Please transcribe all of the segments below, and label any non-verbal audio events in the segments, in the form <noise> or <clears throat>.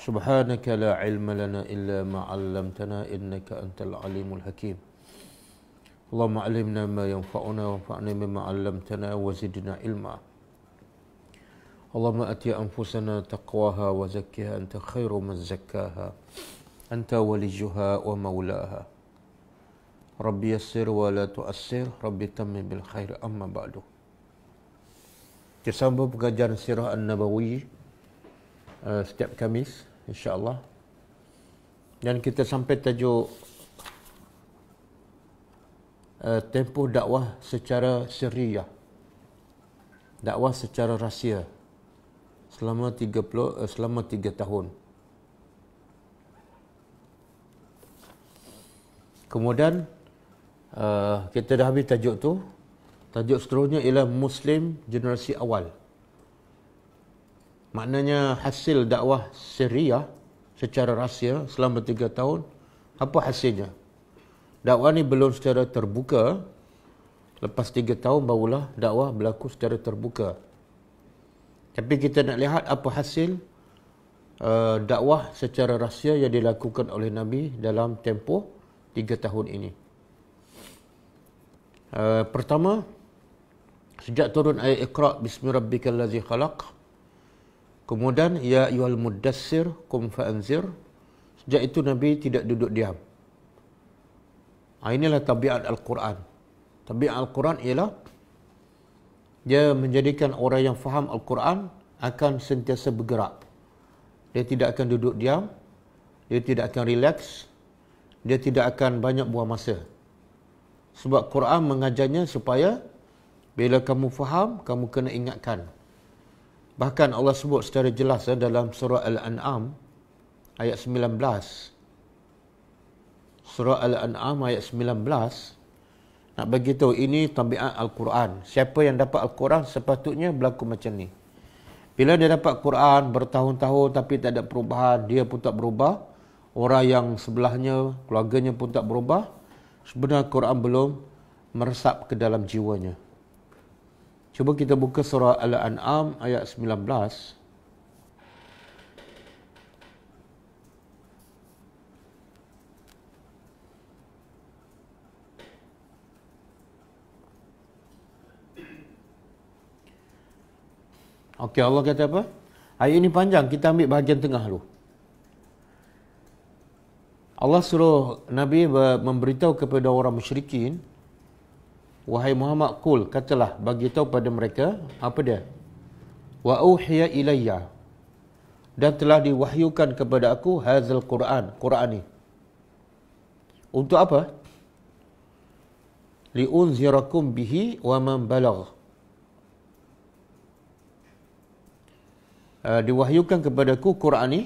سبحانك لا علم لنا إلا ما علمتنا إنك أنت العليم الحكيم اللهم علمنا ما ينفعنا وانفعنا بما علمتنا وزدنا علما اللهم أتي أنفسنا تقواها وزكها أنت خير من زكاها أنت وليها ومولاها ربي يسر ولا تؤسر ربي تم بالخير أما بعد تسمى بقجان سيرة النبوي uh, setiap Kamis InsyaAllah. Dan kita sampai tajuk uh, tempoh dakwah secara syariah. Dakwah secara rahsia. Selama 30, uh, eh, selama 3 tahun. Kemudian uh, kita dah habis tajuk tu. Tajuk seterusnya ialah Muslim Generasi Awal. Maknanya hasil dakwah syariah secara rahsia selama tiga tahun, apa hasilnya? Dakwah ni belum secara terbuka. Lepas tiga tahun barulah dakwah berlaku secara terbuka. Tapi kita nak lihat apa hasil uh, dakwah secara rahsia yang dilakukan oleh Nabi dalam tempoh tiga tahun ini. Uh, pertama, sejak turun ayat ikhra' Bismillahirrahmanirrahim Kemudian ya yuhal mudassir kum fa'anzir. Sejak itu Nabi tidak duduk diam. Ah, inilah tabiat Al-Quran. Tabiat Al-Quran ialah dia menjadikan orang yang faham Al-Quran akan sentiasa bergerak. Dia tidak akan duduk diam. Dia tidak akan relax. Dia tidak akan banyak buang masa. Sebab Quran mengajarnya supaya bila kamu faham, kamu kena ingatkan. Bahkan Allah sebut secara jelas eh, dalam surah Al-An'am ayat 19. Surah Al-An'am ayat 19 nak bagi ini tabiat Al-Quran. Siapa yang dapat Al-Quran sepatutnya berlaku macam ni. Bila dia dapat al Quran bertahun-tahun tapi tak ada perubahan, dia pun tak berubah. Orang yang sebelahnya, keluarganya pun tak berubah. Sebenarnya al Quran belum meresap ke dalam jiwanya. Cuba kita buka surah Al-An'am ayat 19. Okey Allah kata apa? Ayat ini panjang, kita ambil bahagian tengah dulu. Allah suruh Nabi memberitahu kepada orang musyrikin, wahai Muhammad kul katalah bagi tahu pada mereka apa dia wa uhiya ilayya dan telah diwahyukan kepada aku hazal quran quran ini untuk apa li unzirakum bihi wa man balagh eh, diwahyukan kepada aku quran ini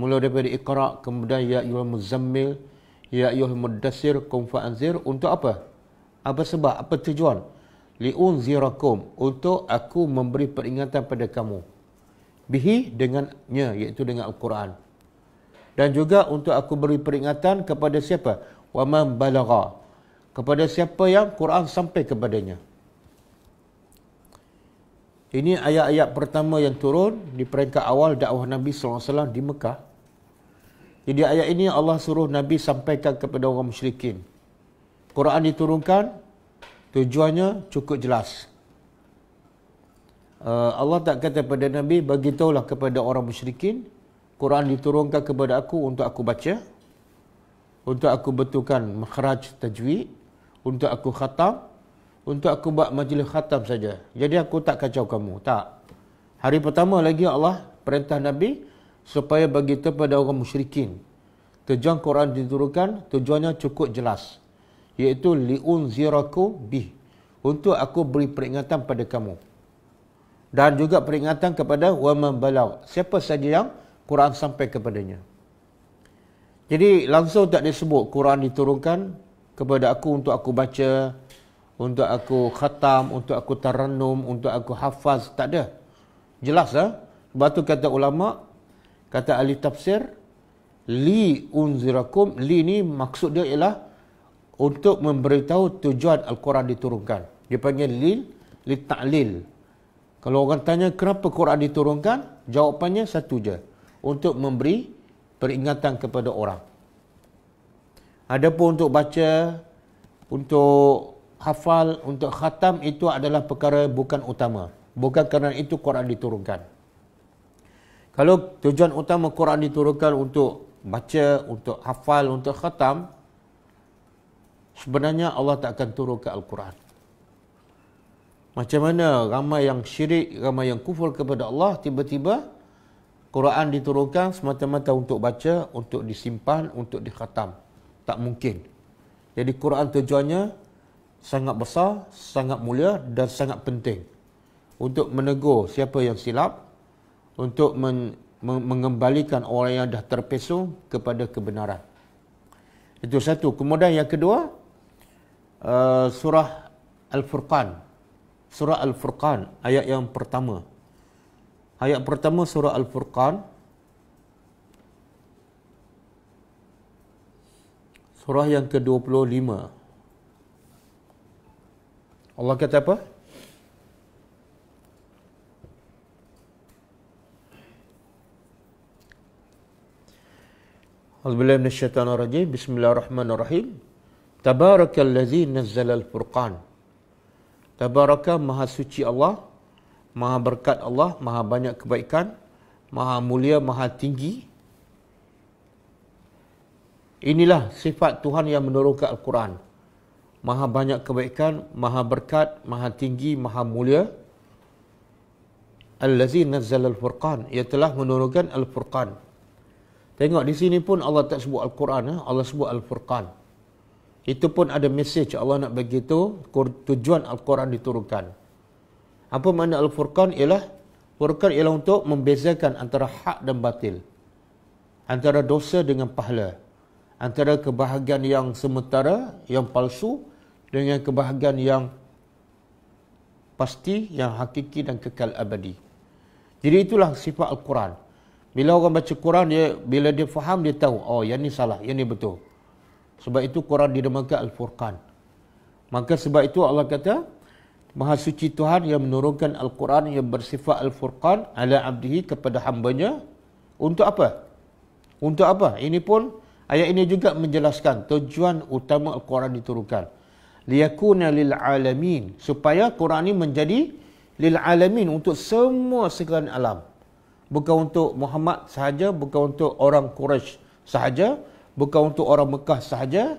mula daripada iqra kemudian ya ayyuhal muzammil ya ayyuhal muddassir kum fa'anzir untuk apa apa sebab? Apa tujuan? Liun zirakum Untuk aku memberi peringatan pada kamu. Bihi dengannya, iaitu dengan Al-Quran. Dan juga untuk aku beri peringatan kepada siapa? Wa man balagha. Kepada siapa yang Quran sampai kepadanya. Ini ayat-ayat pertama yang turun di peringkat awal dakwah Nabi SAW di Mekah. Jadi ayat ini Allah suruh Nabi sampaikan kepada orang musyrikin. Quran diturunkan tujuannya cukup jelas. Uh, Allah tak kata kepada Nabi, beritahulah kepada orang musyrikin, Quran diturunkan kepada aku untuk aku baca, untuk aku betulkan makhraj tajwid, untuk aku khatam, untuk aku buat majlis khatam saja. Jadi aku tak kacau kamu. Tak. Hari pertama lagi Allah perintah Nabi supaya beritahu kepada orang musyrikin. Tujuan Quran diturunkan, tujuannya cukup jelas iaitu liunzirakum bi untuk aku beri peringatan pada kamu dan juga peringatan kepada waman balau siapa saja yang Quran sampai kepadanya jadi langsung tak disebut Quran diturunkan kepada aku untuk aku baca untuk aku khatam untuk aku tarannum untuk aku hafaz tak ada jelas ah sebab tu kata ulama kata ahli tafsir li unzirakum li ni maksud dia ialah untuk memberitahu tujuan Al-Quran diturunkan. Dia panggil lil, li ta'lil. Kalau orang tanya kenapa Quran diturunkan, jawapannya satu je. Untuk memberi peringatan kepada orang. Ada pun untuk baca, untuk hafal, untuk khatam itu adalah perkara bukan utama. Bukan kerana itu Quran diturunkan. Kalau tujuan utama Quran diturunkan untuk baca, untuk hafal, untuk khatam, sebenarnya Allah tak akan turunkan Al-Quran. Macam mana ramai yang syirik, ramai yang kufur kepada Allah, tiba-tiba Quran diturunkan semata-mata untuk baca, untuk disimpan, untuk dikhatam. Tak mungkin. Jadi Quran tujuannya sangat besar, sangat mulia dan sangat penting. Untuk menegur siapa yang silap, untuk men mengembalikan orang yang dah terpesong kepada kebenaran. Itu satu. Kemudian yang kedua, Eh, surah Al-Furqan. Surah Al-Furqan ayat yang pertama. Ayat pertama surah Al-Furqan. Surah yang ke-25. Allah kata apa? al Alhamdulillah minasyaitan rajim. Bismillahirrahmanirrahim. Tabaraka allazi nazzala al-furqan. Tabaraka maha suci Allah, maha berkat Allah, maha banyak kebaikan, maha mulia, maha tinggi. Inilah sifat Tuhan yang menurunkan Al-Quran. Maha banyak kebaikan, maha berkat, maha tinggi, maha mulia. Allazi nazzal al-furqan, ia telah menurunkan al-furqan. Tengok di sini pun Allah tak sebut Al-Quran, eh? Allah sebut Al-Furqan. Itu pun ada message Allah nak begitu tujuan Al-Quran diturunkan. Apa makna Al-Furqan ialah Furqan ialah untuk membezakan antara hak dan batil. Antara dosa dengan pahala. Antara kebahagiaan yang sementara, yang palsu dengan kebahagiaan yang pasti, yang hakiki dan kekal abadi. Jadi itulah sifat Al-Quran. Bila orang baca Quran, dia, bila dia faham, dia tahu, oh yang ni salah, yang ni betul. Sebab itu Quran dinamakan Al-Furqan. Maka sebab itu Allah kata, Maha suci Tuhan yang menurunkan Al-Quran yang bersifat Al-Furqan ala abdihi kepada hambanya. Untuk apa? Untuk apa? Ini pun ayat ini juga menjelaskan tujuan utama Al-Quran diturunkan. Liyakuna lil alamin. Supaya Quran ini menjadi lil alamin untuk semua segala alam. Bukan untuk Muhammad sahaja, bukan untuk orang Quraisy sahaja bukan untuk orang Mekah sahaja,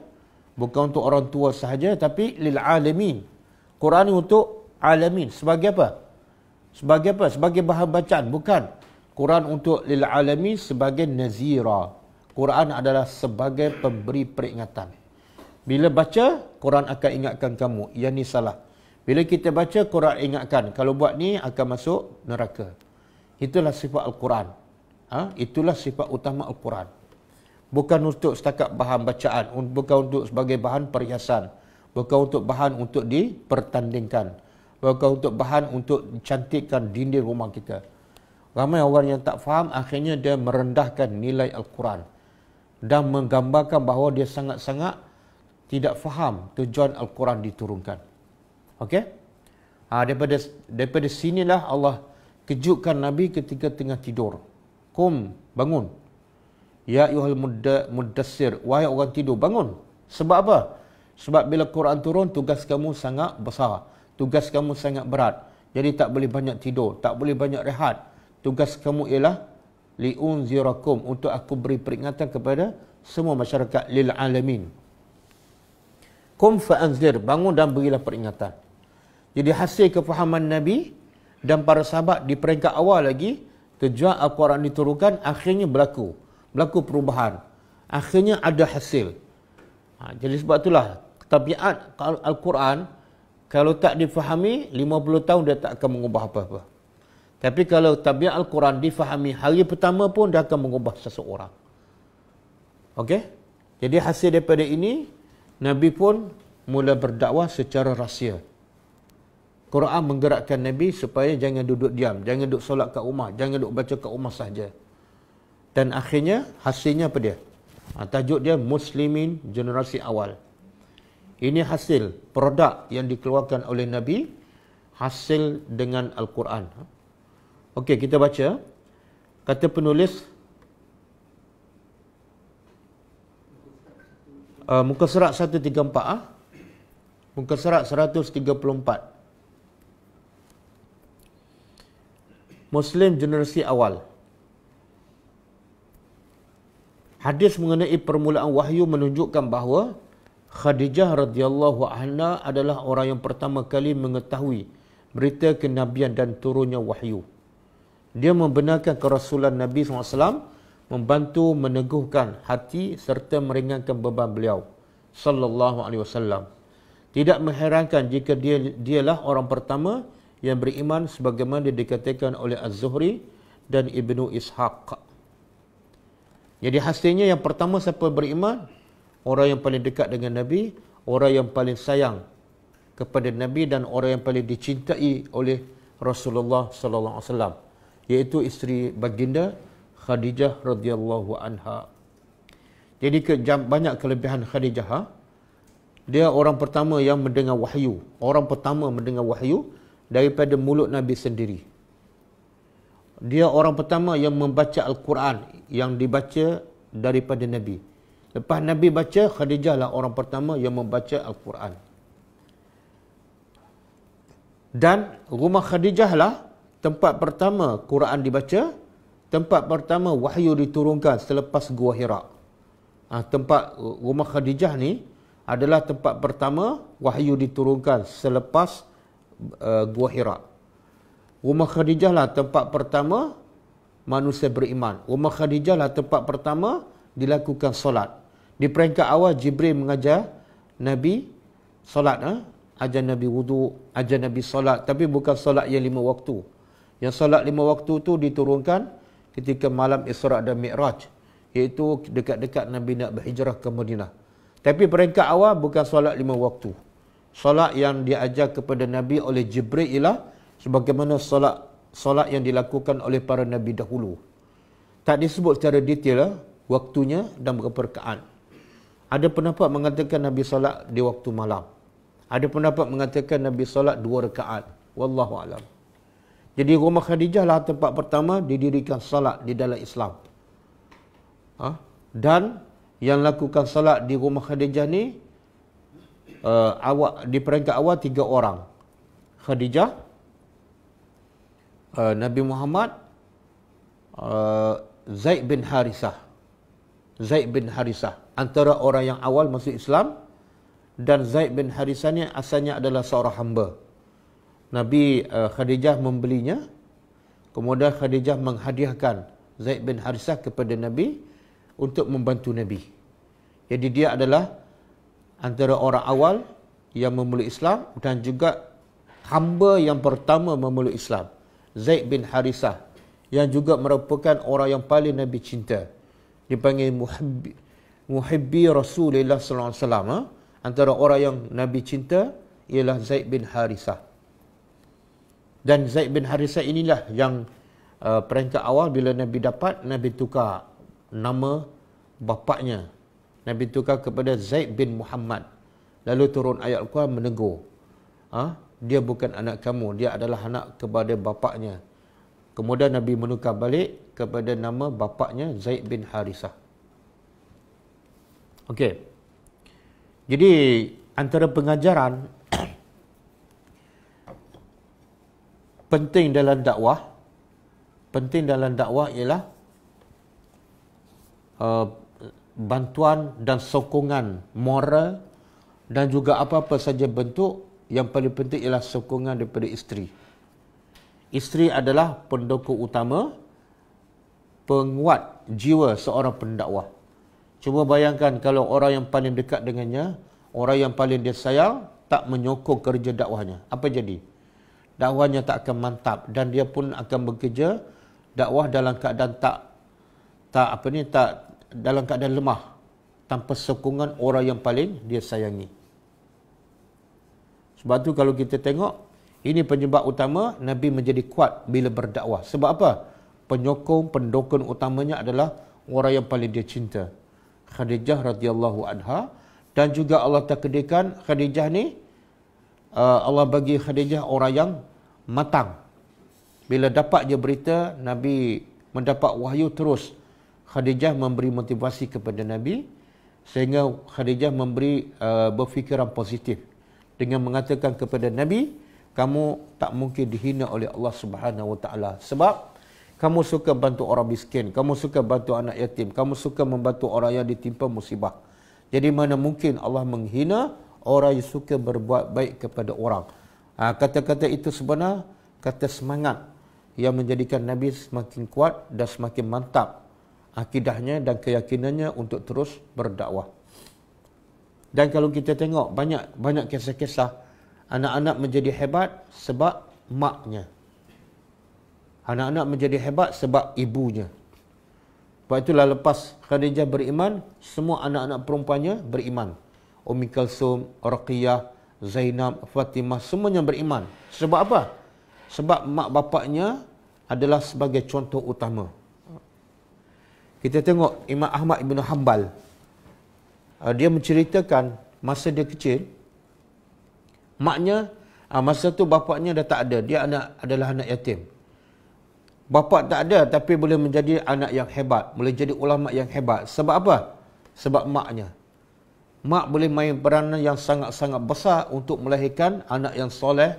bukan untuk orang tua sahaja tapi lil alamin. Quran ni untuk alamin. Sebagai apa? Sebagai apa? Sebagai bahan bacaan, bukan. Quran untuk lil alamin sebagai nazira. Quran adalah sebagai pemberi peringatan. Bila baca, Quran akan ingatkan kamu. ia ni salah. Bila kita baca, Quran ingatkan. Kalau buat ni, akan masuk neraka. Itulah sifat Al-Quran. Ha? Itulah sifat utama Al-Quran bukan untuk setakat bahan bacaan bukan untuk sebagai bahan perhiasan bukan untuk bahan untuk dipertandingkan bukan untuk bahan untuk cantikkan dinding rumah kita ramai orang yang tak faham akhirnya dia merendahkan nilai al-Quran dan menggambarkan bahawa dia sangat-sangat tidak faham tujuan al-Quran diturunkan okey ha, daripada daripada sinilah Allah kejutkan nabi ketika tengah tidur kum bangun Ya yuhal muddassir. Wahai orang tidur, bangun. Sebab apa? Sebab bila Quran turun, tugas kamu sangat besar. Tugas kamu sangat berat. Jadi tak boleh banyak tidur. Tak boleh banyak rehat. Tugas kamu ialah liun li'unzirakum. Untuk aku beri peringatan kepada semua masyarakat lil'alamin. Kum fa'anzir. Bangun dan berilah peringatan. Jadi hasil kefahaman Nabi dan para sahabat di peringkat awal lagi, tujuan Al-Quran diturunkan akhirnya berlaku berlaku perubahan. Akhirnya ada hasil. Ha, jadi sebab itulah tabiat Al-Quran kalau tak difahami 50 tahun dia tak akan mengubah apa-apa. Tapi kalau tabiat Al-Quran difahami hari pertama pun dia akan mengubah seseorang. Okey? Jadi hasil daripada ini Nabi pun mula berdakwah secara rahsia. Quran menggerakkan Nabi supaya jangan duduk diam, jangan duduk solat kat rumah, jangan duduk baca kat rumah saja dan akhirnya hasilnya apa dia? Ha, tajuk dia Muslimin Generasi Awal. Ini hasil produk yang dikeluarkan oleh Nabi hasil dengan Al-Quran. Okey, kita baca. Kata penulis uh, muka serat 134 ah. Muka serat 134. Ah. Muslim generasi awal. Hadis mengenai permulaan wahyu menunjukkan bahawa Khadijah radhiyallahu anha adalah orang yang pertama kali mengetahui berita kenabian dan turunnya wahyu. Dia membenarkan kerasulan Nabi SAW membantu meneguhkan hati serta meringankan beban beliau sallallahu alaihi wasallam. Tidak mengherankan jika dia dialah orang pertama yang beriman sebagaimana dikatakan oleh Az-Zuhri dan Ibnu Ishaq. Jadi hasilnya yang pertama siapa beriman? Orang yang paling dekat dengan Nabi, orang yang paling sayang kepada Nabi dan orang yang paling dicintai oleh Rasulullah sallallahu alaihi wasallam iaitu isteri baginda Khadijah radhiyallahu anha. Jadi ke banyak kelebihan Khadijah ha? dia orang pertama yang mendengar wahyu, orang pertama mendengar wahyu daripada mulut Nabi sendiri dia orang pertama yang membaca Al-Quran yang dibaca daripada Nabi. Lepas Nabi baca, Khadijah lah orang pertama yang membaca Al-Quran. Dan rumah Khadijah lah tempat pertama Quran dibaca, tempat pertama wahyu diturunkan selepas Gua Hira. Ha, tempat rumah Khadijah ni adalah tempat pertama wahyu diturunkan selepas uh, Gua Hira. Rumah Khadijah lah tempat pertama manusia beriman. Rumah Khadijah lah tempat pertama dilakukan solat. Di peringkat awal Jibril mengajar Nabi solat. Eh? Ajar Nabi wudhu, ajar Nabi solat. Tapi bukan solat yang lima waktu. Yang solat lima waktu tu diturunkan ketika malam Isra' dan Mi'raj. Iaitu dekat-dekat Nabi nak berhijrah ke Madinah. Tapi peringkat awal bukan solat lima waktu. Solat yang diajar kepada Nabi oleh Jibril ialah sebagaimana solat solat yang dilakukan oleh para nabi dahulu. Tak disebut secara detail lah waktunya dan berapa rakaat. Ada pendapat mengatakan nabi solat di waktu malam. Ada pendapat mengatakan nabi solat dua rakaat. Wallahu alam. Jadi rumah Khadijah lah tempat pertama didirikan solat di dalam Islam. Ha? Dan yang lakukan solat di rumah Khadijah ni uh, awak di peringkat awal tiga orang. Khadijah, Uh, Nabi Muhammad uh, Zaid bin Harisah Zaid bin Harisah antara orang yang awal masuk Islam dan Zaid bin Harisah ni asalnya adalah seorang hamba Nabi uh, Khadijah membelinya kemudian Khadijah menghadiahkan Zaid bin Harisah kepada Nabi untuk membantu Nabi jadi dia adalah antara orang awal yang memeluk Islam dan juga hamba yang pertama memeluk Islam. Zaid bin Harisah yang juga merupakan orang yang paling Nabi cinta. Dipanggil muhibbi, muhibbi Rasulullah sallallahu alaihi wasallam. Ha? Antara orang yang Nabi cinta ialah Zaid bin Harisah. Dan Zaid bin Harisah inilah yang uh, peringkat awal bila Nabi dapat Nabi tukar nama bapaknya. Nabi tukar kepada Zaid bin Muhammad. Lalu turun ayat Al-Quran menegur. Ha? dia bukan anak kamu dia adalah anak kepada bapaknya kemudian nabi menukar balik kepada nama bapaknya Zaid bin Harisah okey jadi antara pengajaran <clears throat> penting dalam dakwah penting dalam dakwah ialah uh, bantuan dan sokongan moral dan juga apa-apa saja bentuk yang paling penting ialah sokongan daripada isteri. Isteri adalah pendukung utama, penguat jiwa seorang pendakwah. Cuba bayangkan kalau orang yang paling dekat dengannya, orang yang paling dia sayang, tak menyokong kerja dakwahnya. Apa jadi? Dakwahnya tak akan mantap dan dia pun akan bekerja dakwah dalam keadaan tak tak apa ni tak dalam keadaan lemah tanpa sokongan orang yang paling dia sayangi. Sebab tu kalau kita tengok ini penyebab utama Nabi menjadi kuat bila berdakwah. Sebab apa? Penyokong pendukung utamanya adalah orang yang paling dia cinta. Khadijah radhiyallahu anha dan juga Allah takdirkan Khadijah ni uh, Allah bagi Khadijah orang yang matang. Bila dapat dia berita Nabi mendapat wahyu terus Khadijah memberi motivasi kepada Nabi sehingga Khadijah memberi uh, berfikiran positif dengan mengatakan kepada Nabi, kamu tak mungkin dihina oleh Allah Subhanahu Wa Taala sebab kamu suka bantu orang miskin, kamu suka bantu anak yatim, kamu suka membantu orang yang ditimpa musibah. Jadi mana mungkin Allah menghina orang yang suka berbuat baik kepada orang. Ha, kata-kata itu sebenar kata semangat yang menjadikan Nabi semakin kuat dan semakin mantap akidahnya dan keyakinannya untuk terus berdakwah. Dan kalau kita tengok banyak banyak kisah-kisah anak-anak menjadi hebat sebab maknya. Anak-anak menjadi hebat sebab ibunya. Sebab itulah lepas Khadijah beriman, semua anak-anak perempuannya beriman. Umi Kalsum, Raqiyah, Zainab, Fatimah, semuanya beriman. Sebab apa? Sebab mak bapaknya adalah sebagai contoh utama. Kita tengok Imam Ahmad Ibn Hanbal uh, dia menceritakan masa dia kecil maknya uh, masa tu bapaknya dah tak ada dia anak adalah anak yatim bapa tak ada tapi boleh menjadi anak yang hebat boleh jadi ulama yang hebat sebab apa sebab maknya mak boleh main peranan yang sangat-sangat besar untuk melahirkan anak yang soleh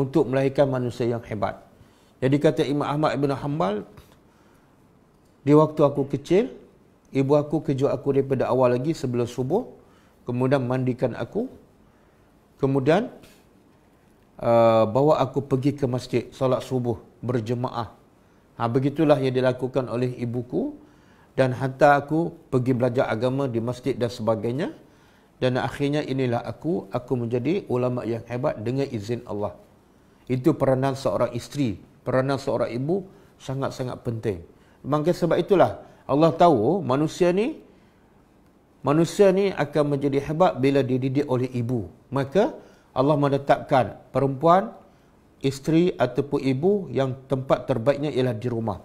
untuk melahirkan manusia yang hebat jadi kata Imam Ahmad Ibn Hanbal di waktu aku kecil Ibu aku kejut aku daripada awal lagi sebelum subuh. Kemudian mandikan aku. Kemudian uh, bawa aku pergi ke masjid solat subuh berjemaah. Ha, begitulah yang dilakukan oleh ibuku. Dan hantar aku pergi belajar agama di masjid dan sebagainya. Dan akhirnya inilah aku. Aku menjadi ulama yang hebat dengan izin Allah. Itu peranan seorang isteri. Peranan seorang ibu sangat-sangat penting. Mungkin sebab itulah. Allah tahu manusia ni manusia ni akan menjadi hebat bila dididik oleh ibu. Maka Allah menetapkan perempuan isteri ataupun ibu yang tempat terbaiknya ialah di rumah.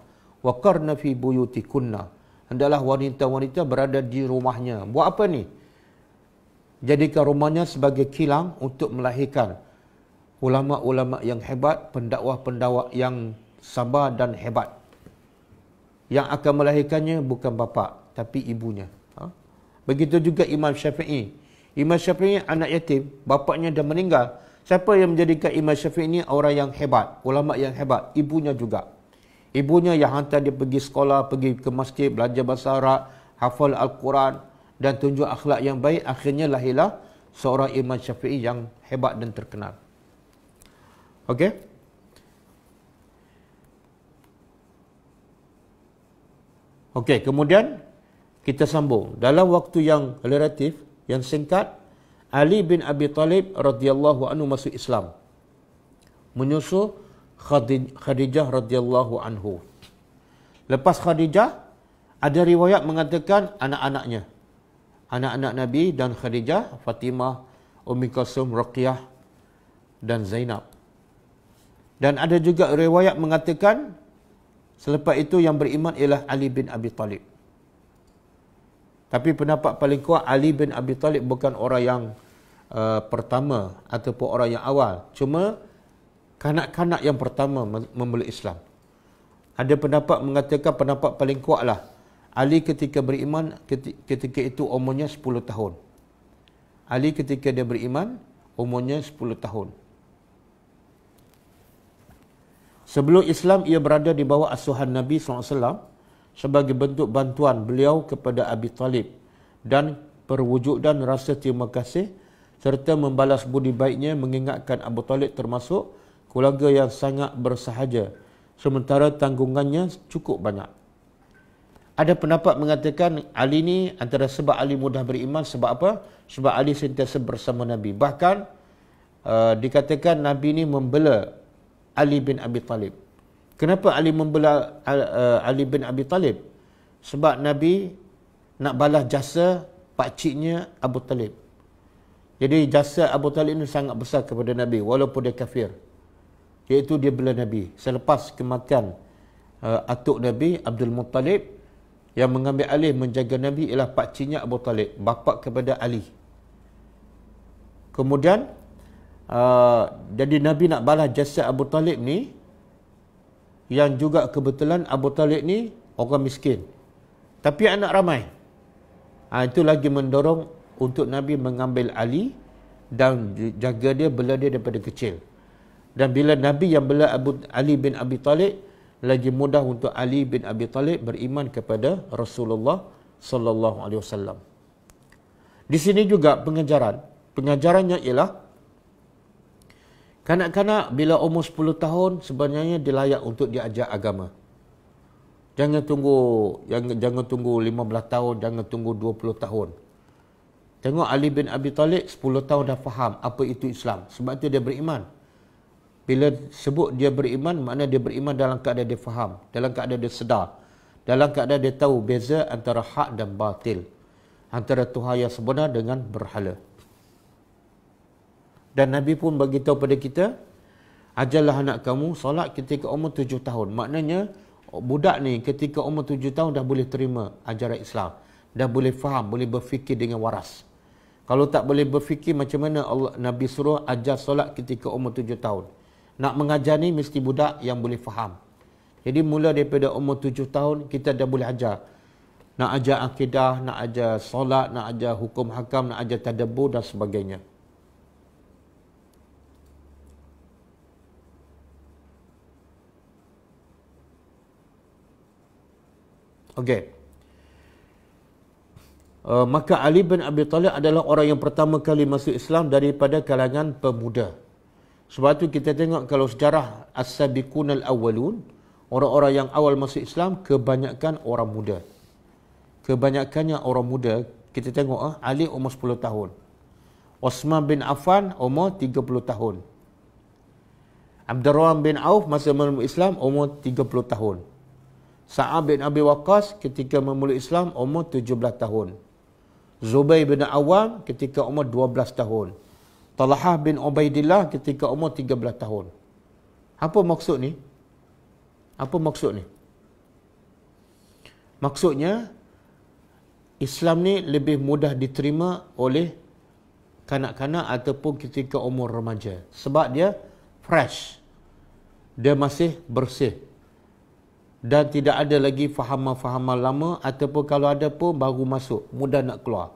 Waqarna fi buyutikunna. Hendalah wanita-wanita berada di rumahnya. Buat apa ni? Jadikan rumahnya sebagai kilang untuk melahirkan ulama-ulama yang hebat, pendakwah-pendakwah yang sabar dan hebat yang akan melahirkannya bukan bapa tapi ibunya. Ha? Begitu juga Imam Syafi'i. Imam Syafi'i anak yatim, bapaknya dah meninggal. Siapa yang menjadikan Imam Syafi'i ini orang yang hebat, ulama yang hebat? Ibunya juga. Ibunya yang hantar dia pergi sekolah, pergi ke masjid, belajar bahasa Arab, hafal Al-Quran dan tunjuk akhlak yang baik. Akhirnya lahirlah seorang Imam Syafi'i yang hebat dan terkenal. Okey? Okey, kemudian kita sambung. Dalam waktu yang relatif, yang singkat, Ali bin Abi Talib radhiyallahu anhu masuk Islam. Menyusul Khadijah radhiyallahu anhu. Lepas Khadijah, ada riwayat mengatakan anak-anaknya. Anak-anak Nabi dan Khadijah, Fatimah, Ummi Qasum, Ruqyah dan Zainab. Dan ada juga riwayat mengatakan Selepas itu yang beriman ialah Ali bin Abi Talib. Tapi pendapat paling kuat Ali bin Abi Talib bukan orang yang uh, pertama ataupun orang yang awal. Cuma kanak-kanak yang pertama memeluk Islam. Ada pendapat mengatakan pendapat paling kuatlah Ali ketika beriman ketika itu umurnya 10 tahun. Ali ketika dia beriman umurnya 10 tahun. Sebelum Islam ia berada di bawah asuhan Nabi SAW sebagai bentuk bantuan beliau kepada Abi Talib dan perwujudan rasa terima kasih serta membalas budi baiknya mengingatkan Abu Talib termasuk keluarga yang sangat bersahaja sementara tanggungannya cukup banyak. Ada pendapat mengatakan Ali ni antara sebab Ali mudah beriman sebab apa? Sebab Ali sentiasa bersama Nabi. Bahkan uh, dikatakan Nabi ni membela Ali bin Abi Talib. Kenapa Ali membela uh, uh, Ali bin Abi Talib? Sebab Nabi nak balas jasa pakciknya Abu Talib. Jadi jasa Abu Talib ini sangat besar kepada Nabi walaupun dia kafir. Iaitu dia bela Nabi. Selepas kematian uh, atuk Nabi Abdul Muttalib yang mengambil alih menjaga Nabi ialah pakciknya Abu Talib. Bapak kepada Ali. Kemudian Uh, jadi Nabi nak balas jasad Abu Talib ni yang juga kebetulan Abu Talib ni orang miskin. Tapi anak ramai. Ha, itu lagi mendorong untuk Nabi mengambil Ali dan jaga dia, bela dia daripada kecil. Dan bila Nabi yang bela Abu, Ali bin Abi Talib, lagi mudah untuk Ali bin Abi Talib beriman kepada Rasulullah Sallallahu Alaihi Wasallam. Di sini juga pengajaran. Pengajarannya ialah Kanak-kanak bila umur 10 tahun sebenarnya dilayak untuk diajak agama. Jangan tunggu jangan, jangan tunggu 15 tahun, jangan tunggu 20 tahun. Tengok Ali bin Abi Talib 10 tahun dah faham apa itu Islam sebab itu dia beriman. Bila sebut dia beriman, makna dia beriman dalam keadaan dia faham, dalam keadaan dia sedar, dalam keadaan dia tahu beza antara hak dan batil, antara Tuhan yang sebenar dengan berhala. Dan Nabi pun beritahu pada kita, ajarlah anak kamu solat ketika umur tujuh tahun. Maknanya, budak ni ketika umur tujuh tahun dah boleh terima ajaran Islam. Dah boleh faham, boleh berfikir dengan waras. Kalau tak boleh berfikir macam mana Allah, Nabi suruh ajar solat ketika umur tujuh tahun. Nak mengajar ni mesti budak yang boleh faham. Jadi mula daripada umur tujuh tahun, kita dah boleh ajar. Nak ajar akidah, nak ajar solat, nak ajar hukum hakam, nak ajar tadabur dan sebagainya. Okey. Uh, maka Ali bin Abi Talib adalah orang yang pertama kali masuk Islam daripada kalangan pemuda. Sebab itu kita tengok kalau sejarah As-Sabiqun al-Awwalun, orang-orang yang awal masuk Islam kebanyakan orang muda. Kebanyakannya orang muda, kita tengok ah Ali umur 10 tahun. Osman bin Affan umur 30 tahun. Abdurrahman bin Auf masa menemui Islam umur 30 tahun. Sa'ab bin Abi Waqas ketika memulai Islam umur 17 tahun. Zubair bin Awam ketika umur 12 tahun. Talhah bin Ubaidillah ketika umur 13 tahun. Apa maksud ni? Apa maksud ni? Maksudnya Islam ni lebih mudah diterima oleh kanak-kanak ataupun ketika umur remaja sebab dia fresh. Dia masih bersih dan tidak ada lagi fahaman-fahaman lama ataupun kalau ada pun baru masuk, mudah nak keluar.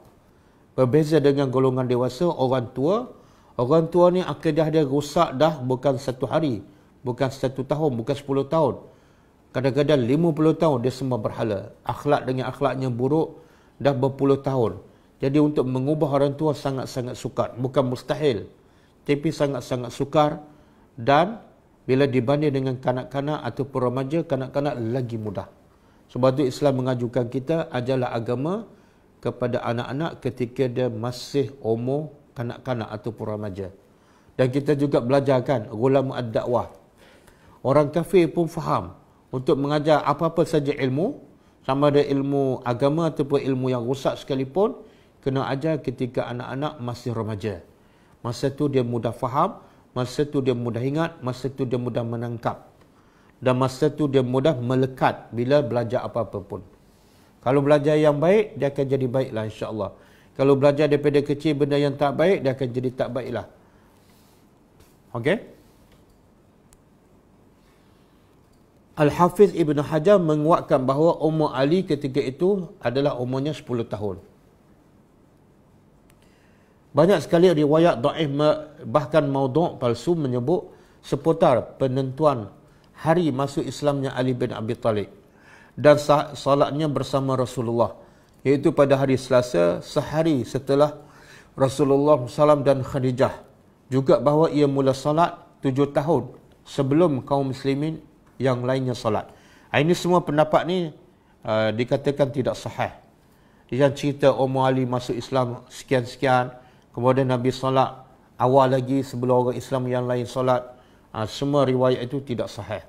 Berbeza dengan golongan dewasa, orang tua, orang tua ni akidah dia rosak dah bukan satu hari, bukan satu tahun, bukan sepuluh tahun. Kadang-kadang lima puluh tahun dia semua berhala. Akhlak dengan akhlaknya buruk dah berpuluh tahun. Jadi untuk mengubah orang tua sangat-sangat sukar. Bukan mustahil. Tapi sangat-sangat sukar dan bila dibanding dengan kanak-kanak ataupun remaja, kanak-kanak lagi mudah. Sebab itu Islam mengajukan kita ajalah agama kepada anak-anak ketika dia masih umur kanak-kanak ataupun remaja. Dan kita juga belajarkan ulama ad-da'wah. Orang kafir pun faham untuk mengajar apa-apa saja ilmu, sama ada ilmu agama ataupun ilmu yang rosak sekalipun, kena ajar ketika anak-anak masih remaja. Masa tu dia mudah faham, masa tu dia mudah ingat, masa tu dia mudah menangkap. Dan masa tu dia mudah melekat bila belajar apa-apa pun. Kalau belajar yang baik, dia akan jadi baiklah Allah. Kalau belajar daripada kecil benda yang tak baik, dia akan jadi tak baiklah. Okey? Al-Hafiz Ibn Hajar menguatkan bahawa umur Ali ketika itu adalah umurnya 10 tahun. Banyak sekali riwayat da'if bahkan maudu' palsu menyebut seputar penentuan hari masuk Islamnya Ali bin Abi Talib dan salatnya bersama Rasulullah iaitu pada hari Selasa sehari setelah Rasulullah SAW dan Khadijah juga bahawa ia mula salat tujuh tahun sebelum kaum muslimin yang lainnya salat. Ah, ini semua pendapat ni uh, dikatakan tidak sahih. Yang cerita Umar Ali masuk Islam sekian-sekian, Kemudian Nabi solat awal lagi sebelum orang Islam yang lain solat. Ah, semua riwayat itu tidak sahih.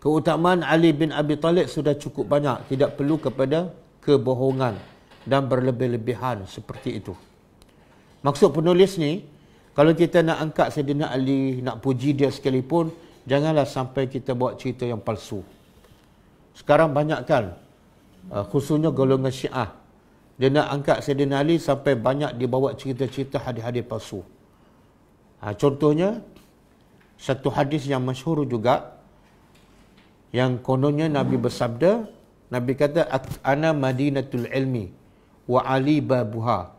Keutamaan Ali bin Abi Talib sudah cukup banyak. Tidak perlu kepada kebohongan dan berlebih-lebihan seperti itu. Maksud penulis ni, kalau kita nak angkat Sayyidina Ali, nak puji dia sekalipun, janganlah sampai kita buat cerita yang palsu. Sekarang banyakkan, ah, khususnya golongan syiah, dia nak angkat Sayyidina Ali sampai banyak dibawa cerita-cerita hadis-hadis palsu. Ha, contohnya, satu hadis yang masyhur juga, yang kononnya Nabi bersabda, Nabi kata, Ana madinatul ilmi, wa ali babuha.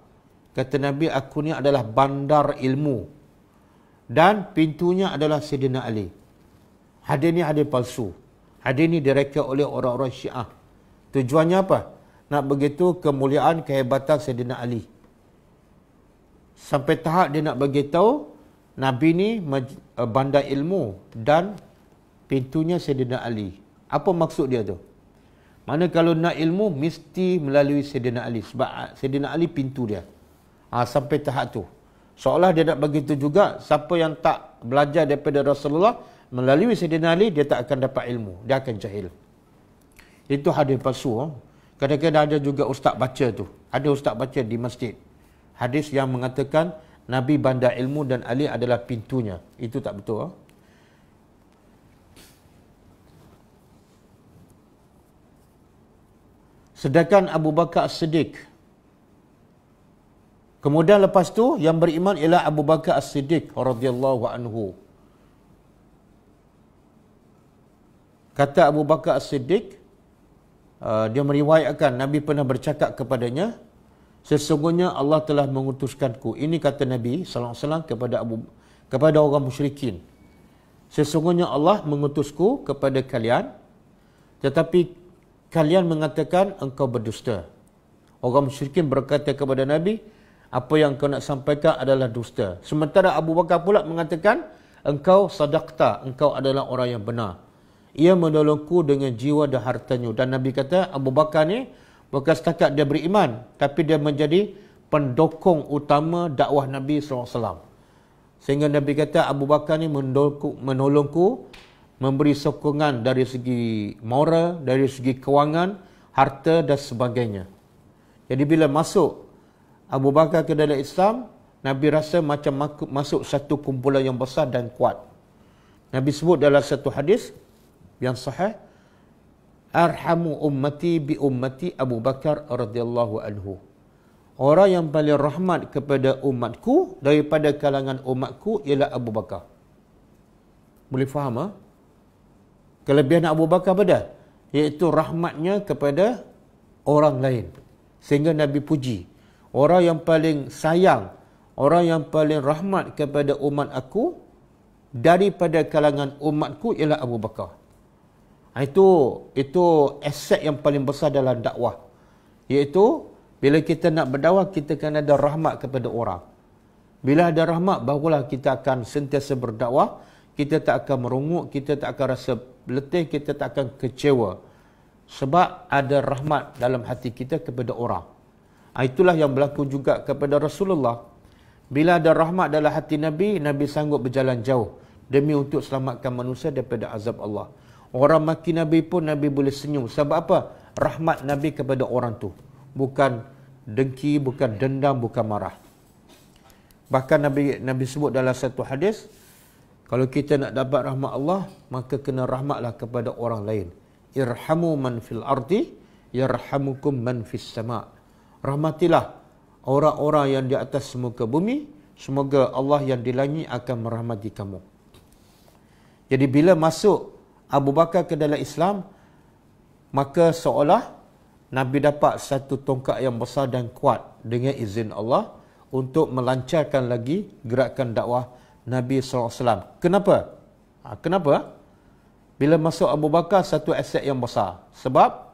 Kata Nabi, aku ni adalah bandar ilmu. Dan pintunya adalah Sayyidina Ali. Hadis ni hadis palsu. Hadis ni direka oleh orang-orang syiah. Tujuannya apa? Nak begitu kemuliaan kehebatan Sayyidina Ali. Sampai tahap dia nak tahu Nabi ni eh, bandar ilmu dan pintunya Sayyidina Ali. Apa maksud dia tu? Mana kalau nak ilmu mesti melalui Sayyidina Ali sebab ah, Sayyidina Ali pintu dia. Ha, sampai tahap tu. Seolah dia nak begitu juga siapa yang tak belajar daripada Rasulullah melalui Sayyidina Ali dia tak akan dapat ilmu, dia akan jahil. Itu hadis palsu. Ha? Kadang-kadang ada juga ustaz baca tu. Ada ustaz baca di masjid. Hadis yang mengatakan Nabi bandar ilmu dan Ali adalah pintunya. Itu tak betul. Eh? Sedangkan Abu Bakar Siddiq. Kemudian lepas tu yang beriman ialah Abu Bakar As-Siddiq radhiyallahu anhu. Kata Abu Bakar As-Siddiq, Uh, dia meriwayatkan Nabi pernah bercakap kepadanya sesungguhnya Allah telah mengutuskanku ini kata Nabi sallallahu alaihi wasallam kepada Abu kepada orang musyrikin sesungguhnya Allah mengutusku kepada kalian tetapi kalian mengatakan engkau berdusta orang musyrikin berkata kepada Nabi apa yang kau nak sampaikan adalah dusta sementara Abu Bakar pula mengatakan engkau sadaqta engkau adalah orang yang benar ia menolongku dengan jiwa dan hartanya dan nabi kata Abu Bakar ni bukan setakat dia beriman tapi dia menjadi pendokong utama dakwah nabi SAW sehingga nabi kata Abu Bakar ni menolongku, menolongku memberi sokongan dari segi moral dari segi kewangan harta dan sebagainya jadi bila masuk Abu Bakar ke dalam Islam Nabi rasa macam masuk satu kumpulan yang besar dan kuat. Nabi sebut dalam satu hadis, yang sahih arhamu ummati bi ummati Abu Bakar radhiyallahu anhu orang yang paling rahmat kepada umatku daripada kalangan umatku ialah Abu Bakar boleh faham ah ha? kelebihan Abu Bakar pada iaitu rahmatnya kepada orang lain sehingga Nabi puji orang yang paling sayang orang yang paling rahmat kepada umat aku daripada kalangan umatku ialah Abu Bakar Ha, itu itu aset yang paling besar dalam dakwah. Iaitu bila kita nak berdakwah kita kena ada rahmat kepada orang. Bila ada rahmat barulah kita akan sentiasa berdakwah, kita tak akan merungut, kita tak akan rasa letih, kita tak akan kecewa. Sebab ada rahmat dalam hati kita kepada orang. Ha, itulah yang berlaku juga kepada Rasulullah. Bila ada rahmat dalam hati Nabi, Nabi sanggup berjalan jauh demi untuk selamatkan manusia daripada azab Allah. Orang maki Nabi pun Nabi boleh senyum. Sebab apa? Rahmat Nabi kepada orang tu. Bukan dengki, bukan dendam, bukan marah. Bahkan Nabi Nabi sebut dalam satu hadis, kalau kita nak dapat rahmat Allah, maka kena rahmatlah kepada orang lain. Irhamu man fil ardi, yarhamukum man fis sama. Rahmatilah orang-orang yang di atas muka bumi, semoga Allah yang di langit akan merahmati kamu. Jadi bila masuk Abu Bakar ke dalam Islam maka seolah Nabi dapat satu tongkat yang besar dan kuat dengan izin Allah untuk melancarkan lagi gerakan dakwah Nabi SAW. Kenapa? Ha, kenapa? Bila masuk Abu Bakar, satu aset yang besar. Sebab,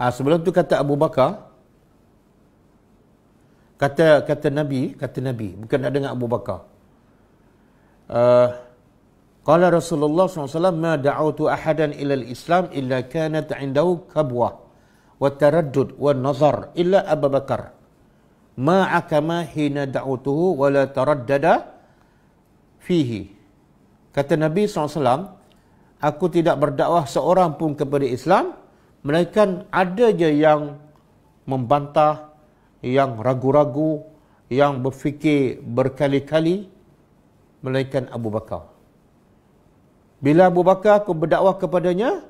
ha, sebelum tu kata Abu Bakar, Kata kata Nabi, kata Nabi, bukan nak dengar Abu Bakar. Uh, Qala Rasulullah SAW, Ma da'autu ahadan ilal Islam illa kanat indahu kabwa, wa taraddud wa nazar illa Abu Bakar. Ma akama hina da'utuhu wa la taraddada fihi. Kata Nabi SAW, Aku tidak berdakwah seorang pun kepada Islam, melainkan ada je yang membantah, yang ragu-ragu, yang berfikir berkali-kali, melainkan Abu Bakar. Bila Abu Bakar aku berdakwah kepadanya,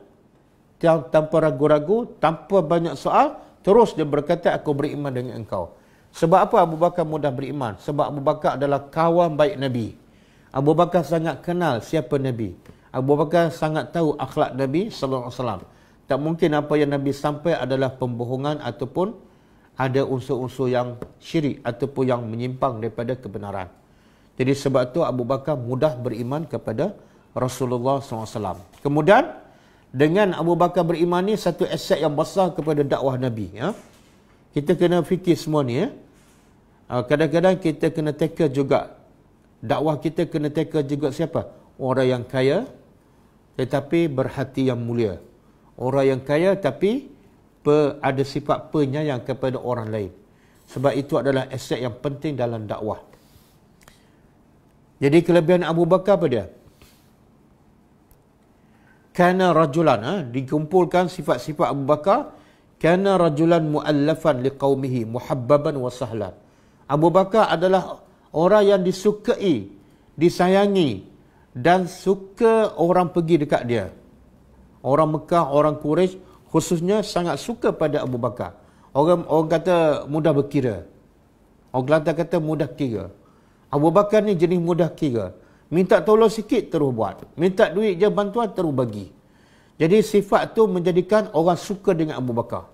tanpa ragu-ragu, tanpa banyak soal, terus dia berkata, aku beriman dengan engkau. Sebab apa Abu Bakar mudah beriman? Sebab Abu Bakar adalah kawan baik Nabi. Abu Bakar sangat kenal siapa Nabi. Abu Bakar sangat tahu akhlak Nabi SAW. Tak mungkin apa yang Nabi sampai adalah pembohongan ataupun ada unsur-unsur yang syirik ataupun yang menyimpang daripada kebenaran. Jadi sebab tu Abu Bakar mudah beriman kepada Rasulullah SAW. Kemudian dengan Abu Bakar beriman ni satu aset yang besar kepada dakwah Nabi. Ya. Kita kena fikir semua ni. Ya. Ah, kadang-kadang kita kena teka juga. Dakwah kita kena teka juga siapa? Orang yang kaya tetapi berhati yang mulia. Orang yang kaya tapi per, ada sifat penyayang kepada orang lain. Sebab itu adalah aset yang penting dalam dakwah. Jadi kelebihan Abu Bakar apa dia? Kana rajulan, ha? dikumpulkan sifat-sifat Abu Bakar. Kana rajulan muallafan liqawmihi muhabbaban wa sahlan. Abu Bakar adalah orang yang disukai, disayangi dan suka orang pergi dekat dia. Orang Mekah, orang Quraisy, khususnya sangat suka pada Abu Bakar. Orang orang kata mudah berkira. Orang Kelantan kata mudah kira. Abu Bakar ni jenis mudah kira. Minta tolong sikit terus buat. Minta duit je bantuan terus bagi. Jadi sifat tu menjadikan orang suka dengan Abu Bakar.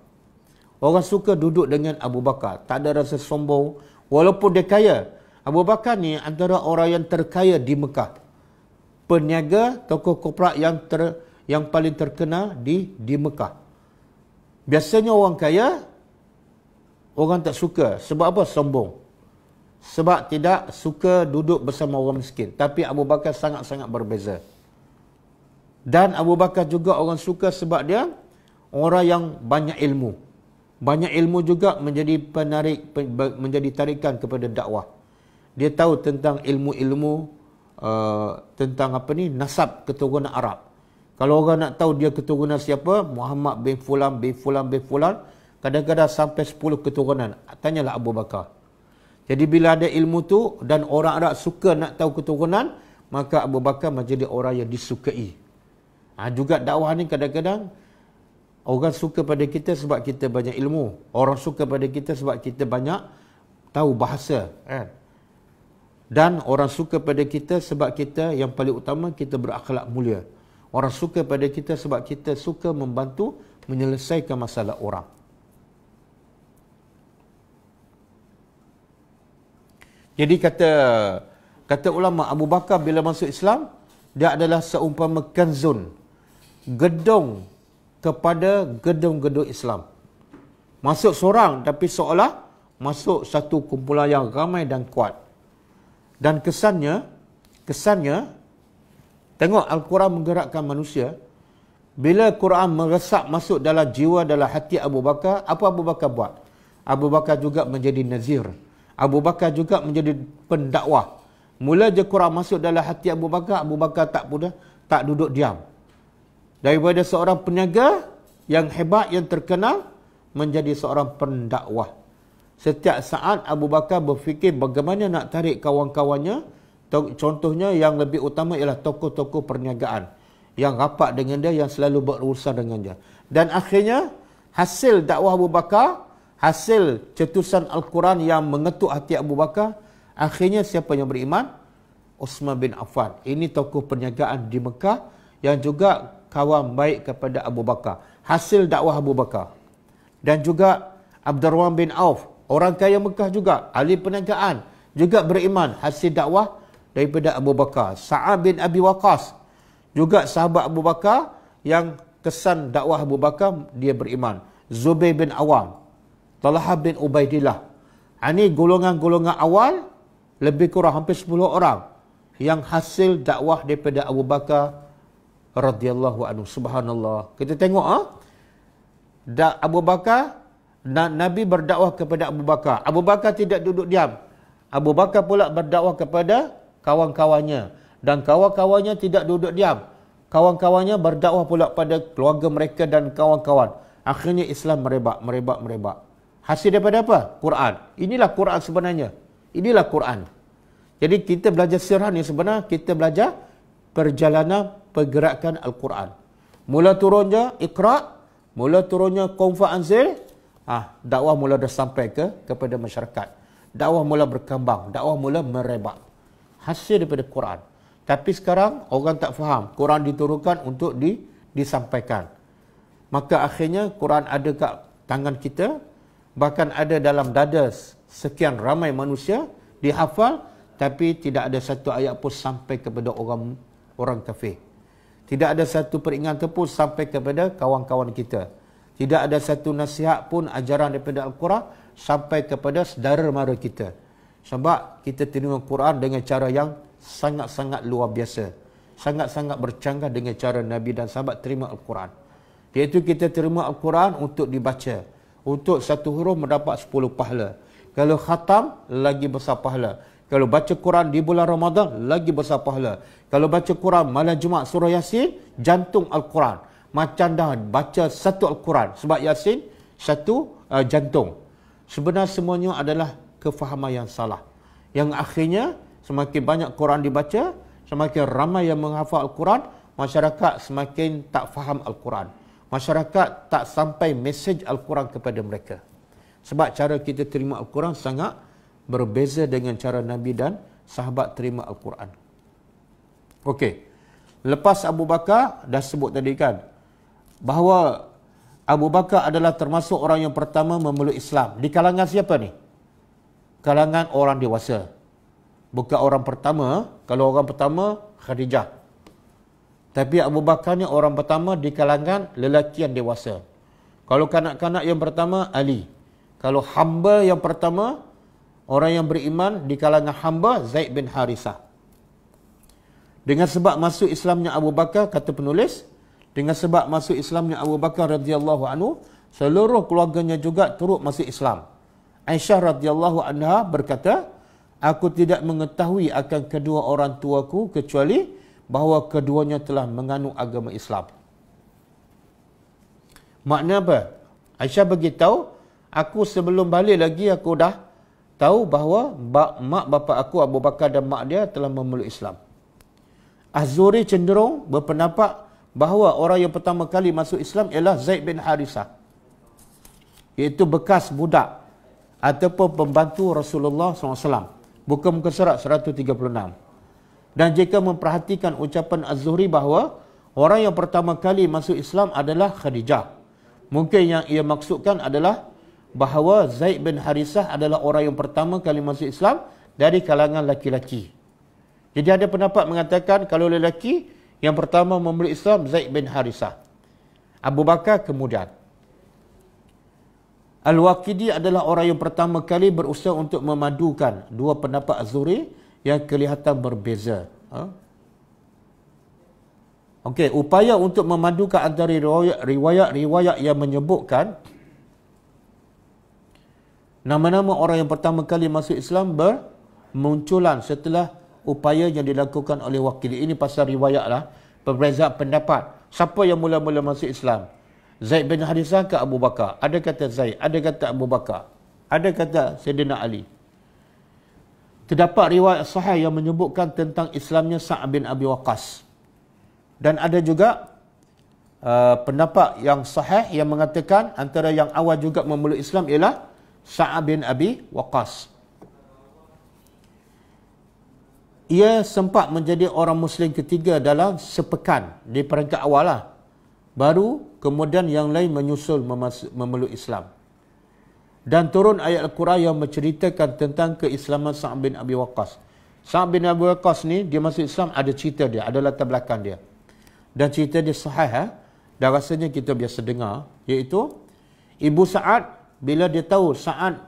Orang suka duduk dengan Abu Bakar. Tak ada rasa sombong. Walaupun dia kaya. Abu Bakar ni antara orang yang terkaya di Mekah. Peniaga, tokoh korporat yang ter, yang paling terkenal di di Mekah. Biasanya orang kaya orang tak suka sebab apa? Sombong. Sebab tidak suka duduk bersama orang miskin. Tapi Abu Bakar sangat-sangat berbeza. Dan Abu Bakar juga orang suka sebab dia orang yang banyak ilmu. Banyak ilmu juga menjadi penarik menjadi tarikan kepada dakwah. Dia tahu tentang ilmu-ilmu uh, tentang apa ni nasab keturunan Arab. Kalau orang nak tahu dia keturunan siapa, Muhammad bin Fulan bin Fulan bin Fulan, kadang-kadang sampai 10 keturunan. Tanyalah Abu Bakar. Jadi bila ada ilmu tu dan orang Arab suka nak tahu keturunan, maka Abu Bakar menjadi orang yang disukai. Ha, juga dakwah ni kadang-kadang orang suka pada kita sebab kita banyak ilmu. Orang suka pada kita sebab kita banyak tahu bahasa. Kan? Dan orang suka pada kita sebab kita yang paling utama kita berakhlak mulia. Orang suka pada kita sebab kita suka membantu menyelesaikan masalah orang. Jadi kata kata ulama Abu Bakar bila masuk Islam dia adalah seumpama kanzun gedung kepada gedung-gedung Islam. Masuk seorang tapi seolah masuk satu kumpulan yang ramai dan kuat. Dan kesannya kesannya Tengok Al-Quran menggerakkan manusia. Bila Quran meresap masuk dalam jiwa, dalam hati Abu Bakar, apa Abu Bakar buat? Abu Bakar juga menjadi nazir. Abu Bakar juga menjadi pendakwah. Mula je Quran masuk dalam hati Abu Bakar, Abu Bakar tak pula, tak duduk diam. Daripada seorang peniaga yang hebat, yang terkenal, menjadi seorang pendakwah. Setiap saat Abu Bakar berfikir bagaimana nak tarik kawan-kawannya, Contohnya yang lebih utama ialah tokoh-tokoh perniagaan yang rapat dengan dia, yang selalu berurusan dengan dia. Dan akhirnya, hasil dakwah Abu Bakar, hasil cetusan Al-Quran yang mengetuk hati Abu Bakar, akhirnya siapa yang beriman? Osman bin Affan. Ini tokoh perniagaan di Mekah yang juga kawan baik kepada Abu Bakar. Hasil dakwah Abu Bakar. Dan juga Abdurrahman bin Auf, orang kaya Mekah juga, ahli perniagaan, juga beriman hasil dakwah daripada Abu Bakar. Sa'ab bin Abi Waqas juga sahabat Abu Bakar yang kesan dakwah Abu Bakar dia beriman. Zubair bin Awam, Talha bin Ubaidillah. Ini ha, golongan-golongan awal lebih kurang hampir 10 orang yang hasil dakwah daripada Abu Bakar radhiyallahu anhu. Subhanallah. Kita tengok ah. Ha? Abu Bakar Nabi berdakwah kepada Abu Bakar. Abu Bakar tidak duduk diam. Abu Bakar pula berdakwah kepada kawan-kawannya dan kawan-kawannya tidak duduk diam. Kawan-kawannya berdakwah pula pada keluarga mereka dan kawan-kawan. Akhirnya Islam merebak, merebak, merebak. Hasil daripada apa? Quran. Inilah Quran sebenarnya. Inilah Quran. Jadi kita belajar sirah ni sebenarnya kita belajar perjalanan pergerakan Al-Quran. Mula turunnya Iqra, mula turunnya Kaunfa Anzil, ah dakwah mula dah sampai ke kepada masyarakat. Dakwah mula berkembang, dakwah mula merebak hasil daripada Quran. Tapi sekarang orang tak faham. Quran diturunkan untuk di, disampaikan. Maka akhirnya Quran ada kat tangan kita. Bahkan ada dalam dada sekian ramai manusia dihafal. Tapi tidak ada satu ayat pun sampai kepada orang orang kafir. Tidak ada satu peringatan pun sampai kepada kawan-kawan kita. Tidak ada satu nasihat pun ajaran daripada Al-Quran sampai kepada saudara mara kita. Sebab kita terima Quran dengan cara yang sangat-sangat luar biasa. Sangat-sangat bercanggah dengan cara Nabi dan sahabat terima Al-Quran. Iaitu kita terima Al-Quran untuk dibaca. Untuk satu huruf mendapat sepuluh pahala. Kalau khatam, lagi besar pahala. Kalau baca Quran di bulan Ramadan, lagi besar pahala. Kalau baca Quran malam Jumat surah Yasin, jantung Al-Quran. Macam dah baca satu Al-Quran. Sebab Yasin, satu uh, jantung. Sebenarnya semuanya adalah kefahaman yang salah. Yang akhirnya, semakin banyak Quran dibaca, semakin ramai yang menghafal Al-Quran, masyarakat semakin tak faham Al-Quran. Masyarakat tak sampai mesej Al-Quran kepada mereka. Sebab cara kita terima Al-Quran sangat berbeza dengan cara Nabi dan sahabat terima Al-Quran. Okey. Lepas Abu Bakar, dah sebut tadi kan, bahawa Abu Bakar adalah termasuk orang yang pertama memeluk Islam. Di kalangan siapa ni? kalangan orang dewasa. Bukan orang pertama. Kalau orang pertama, Khadijah. Tapi Abu Bakar ni orang pertama di kalangan lelaki yang dewasa. Kalau kanak-kanak yang pertama, Ali. Kalau hamba yang pertama, orang yang beriman di kalangan hamba, Zaid bin Harisah. Dengan sebab masuk Islamnya Abu Bakar, kata penulis, dengan sebab masuk Islamnya Abu Bakar radhiyallahu anhu, seluruh keluarganya juga turut masuk Islam. Aisyah radhiyallahu anha berkata, aku tidak mengetahui akan kedua orang tuaku kecuali bahawa keduanya telah menganut agama Islam. Makna apa? Aisyah beritahu, aku sebelum balik lagi aku dah tahu bahawa mak bapa aku Abu Bakar dan mak dia telah memeluk Islam. Azuri cenderung berpendapat bahawa orang yang pertama kali masuk Islam ialah Zaid bin Harisah. Iaitu bekas budak ataupun pembantu Rasulullah SAW. Buka muka surat 136. Dan jika memperhatikan ucapan Az-Zuhri bahawa orang yang pertama kali masuk Islam adalah Khadijah. Mungkin yang ia maksudkan adalah bahawa Zaid bin Harisah adalah orang yang pertama kali masuk Islam dari kalangan laki-laki. Jadi ada pendapat mengatakan kalau lelaki yang pertama memeluk Islam Zaid bin Harisah. Abu Bakar kemudian. Al-Waqidi adalah orang yang pertama kali berusaha untuk memadukan dua pendapat Azuri yang kelihatan berbeza. Ha? Okey, upaya untuk memadukan antara riwayat-riwayat yang menyebutkan nama-nama orang yang pertama kali masuk Islam bermunculan setelah upaya yang dilakukan oleh Wakili Ini pasal riwayat lah. Perbezaan pendapat. Siapa yang mula-mula masuk Islam? Zaid bin Harithah ke Abu Bakar? Ada kata Zaid, ada kata Abu Bakar. Ada kata Sayyidina Ali. Terdapat riwayat sahih yang menyebutkan tentang Islamnya Sa'ab bin Abi Waqas. Dan ada juga uh, pendapat yang sahih yang mengatakan antara yang awal juga memeluk Islam ialah Sa'ab bin Abi Waqas. Ia sempat menjadi orang Muslim ketiga dalam sepekan di peringkat awal lah. Baru kemudian yang lain menyusul memeluk Islam. Dan turun ayat Al-Quran yang menceritakan tentang keislaman Sa'ab bin Abi Waqqas. Sa'ab bin Abi Waqqas ni dia masuk Islam ada cerita dia, ada latar belakang dia. Dan cerita dia sahih eh? dan rasanya kita biasa dengar iaitu Ibu Sa'ad bila dia tahu Sa'ad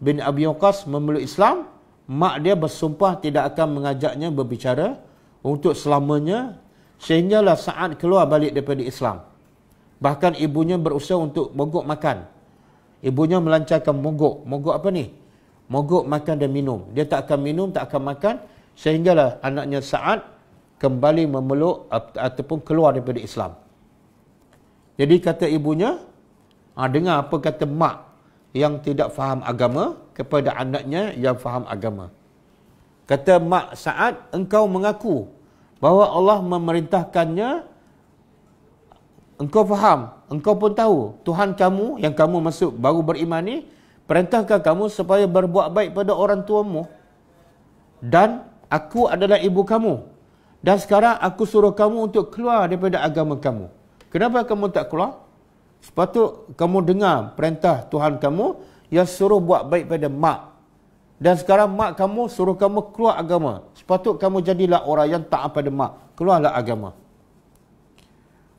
bin Abi Waqqas memeluk Islam, mak dia bersumpah tidak akan mengajaknya berbicara untuk selamanya sehinggalah Sa'ad keluar balik daripada Islam. Bahkan ibunya berusaha untuk mogok makan. Ibunya melancarkan mogok. Mogok apa ni? Mogok makan dan minum. Dia tak akan minum, tak akan makan. Sehinggalah anaknya Sa'ad kembali memeluk ataupun keluar daripada Islam. Jadi kata ibunya, ha, dengar apa kata mak yang tidak faham agama kepada anaknya yang faham agama. Kata mak Sa'ad, engkau mengaku bahawa Allah memerintahkannya engkau faham, engkau pun tahu Tuhan kamu yang kamu masuk baru beriman ni perintahkan kamu supaya berbuat baik pada orang tuamu dan aku adalah ibu kamu dan sekarang aku suruh kamu untuk keluar daripada agama kamu. Kenapa kamu tak keluar? Sepatut kamu dengar perintah Tuhan kamu yang suruh buat baik pada mak. Dan sekarang mak kamu suruh kamu keluar agama. Sepatut kamu jadilah orang yang tak apa pada mak. Keluarlah agama.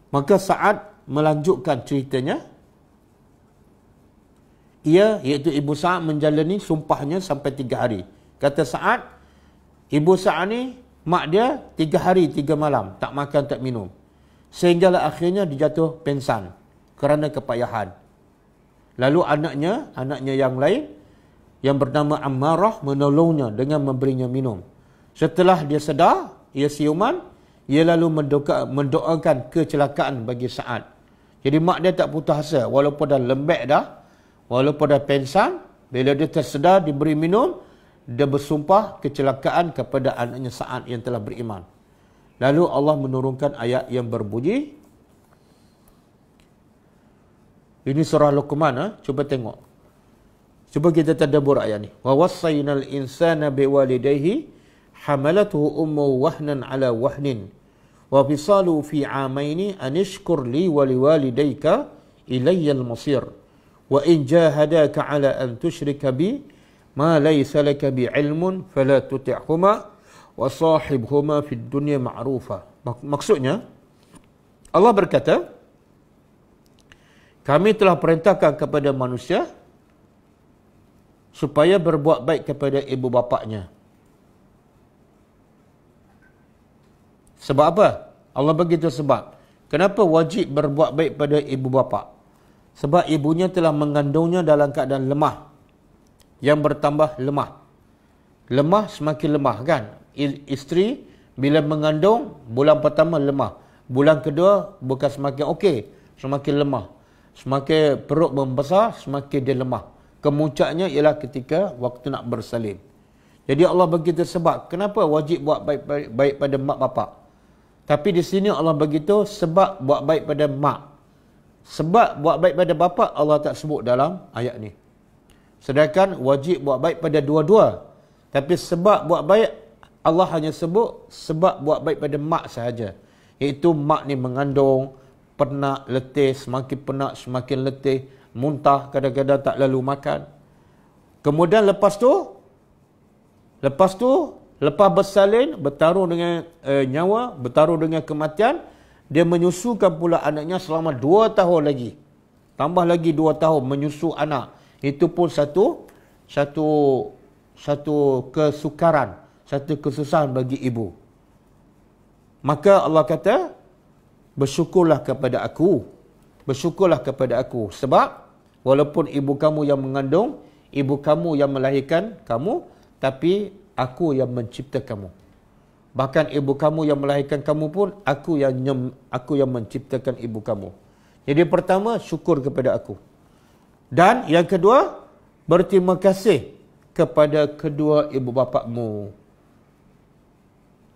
Maka Sa'ad melanjutkan ceritanya. Ia iaitu Ibu Sa'ad menjalani sumpahnya sampai tiga hari. Kata Sa'ad, Ibu Sa'ad ni mak dia tiga hari, tiga malam. Tak makan, tak minum. Sehinggalah akhirnya dia jatuh pensan kerana kepayahan. Lalu anaknya, anaknya yang lain yang bernama Ammarah menolongnya dengan memberinya minum. Setelah dia sedar, ia siuman, ia lalu mendoka, mendoakan kecelakaan bagi Sa'ad. Jadi mak dia tak putus asa. Walaupun dah lembek dah. Walaupun dah pensan, Bila dia tersedar, diberi minum. Dia bersumpah kecelakaan kepada anaknya Sa'ad yang telah beriman. Lalu Allah menurunkan ayat yang berbunyi. Ini surah Luqman. Ha? Cuba tengok. Cuba kita terdebur ayat ni. Wa wassayna al-insana biwalidayhi hamalatuhu ummu wahnan ala wahnin. وفصاله في عامين أن اشكر لي ولوالديك إلي المصير وإن جاهداك على أن تشرك بي ما ليس لك بعلم فلا تطعهما وصاحبهما في الدنيا معروفة maksudnya Allah berkata kami telah perintahkan kepada manusia supaya berbuat baik kepada ibu bapaknya Sebab apa? Allah begitu sebab. Kenapa wajib berbuat baik pada ibu bapa? Sebab ibunya telah mengandungnya dalam keadaan lemah. Yang bertambah lemah. Lemah semakin lemah kan? Isteri bila mengandung, bulan pertama lemah. Bulan kedua bukan semakin okey, semakin lemah. Semakin perut membesar, semakin dia lemah. Kemuncaknya ialah ketika waktu nak bersalin. Jadi Allah beri kita sebab kenapa wajib buat baik, baik, baik pada mak bapak. Tapi di sini Allah begitu sebab buat baik pada mak. Sebab buat baik pada bapa Allah tak sebut dalam ayat ni. Sedangkan wajib buat baik pada dua-dua. Tapi sebab buat baik Allah hanya sebut sebab buat baik pada mak sahaja. Iaitu mak ni mengandung, penat, letih, semakin penat, semakin letih, muntah, kadang-kadang tak lalu makan. Kemudian lepas tu, lepas tu Lepas bersalin, bertaruh dengan uh, nyawa, bertaruh dengan kematian, dia menyusukan pula anaknya selama dua tahun lagi. Tambah lagi dua tahun menyusu anak. Itu pun satu, satu, satu kesukaran, satu kesusahan bagi ibu. Maka Allah kata, bersyukurlah kepada aku. Bersyukurlah kepada aku. Sebab walaupun ibu kamu yang mengandung, ibu kamu yang melahirkan kamu, tapi aku yang mencipta kamu. Bahkan ibu kamu yang melahirkan kamu pun, aku yang nyem, aku yang menciptakan ibu kamu. Jadi pertama, syukur kepada aku. Dan yang kedua, berterima kasih kepada kedua ibu bapakmu.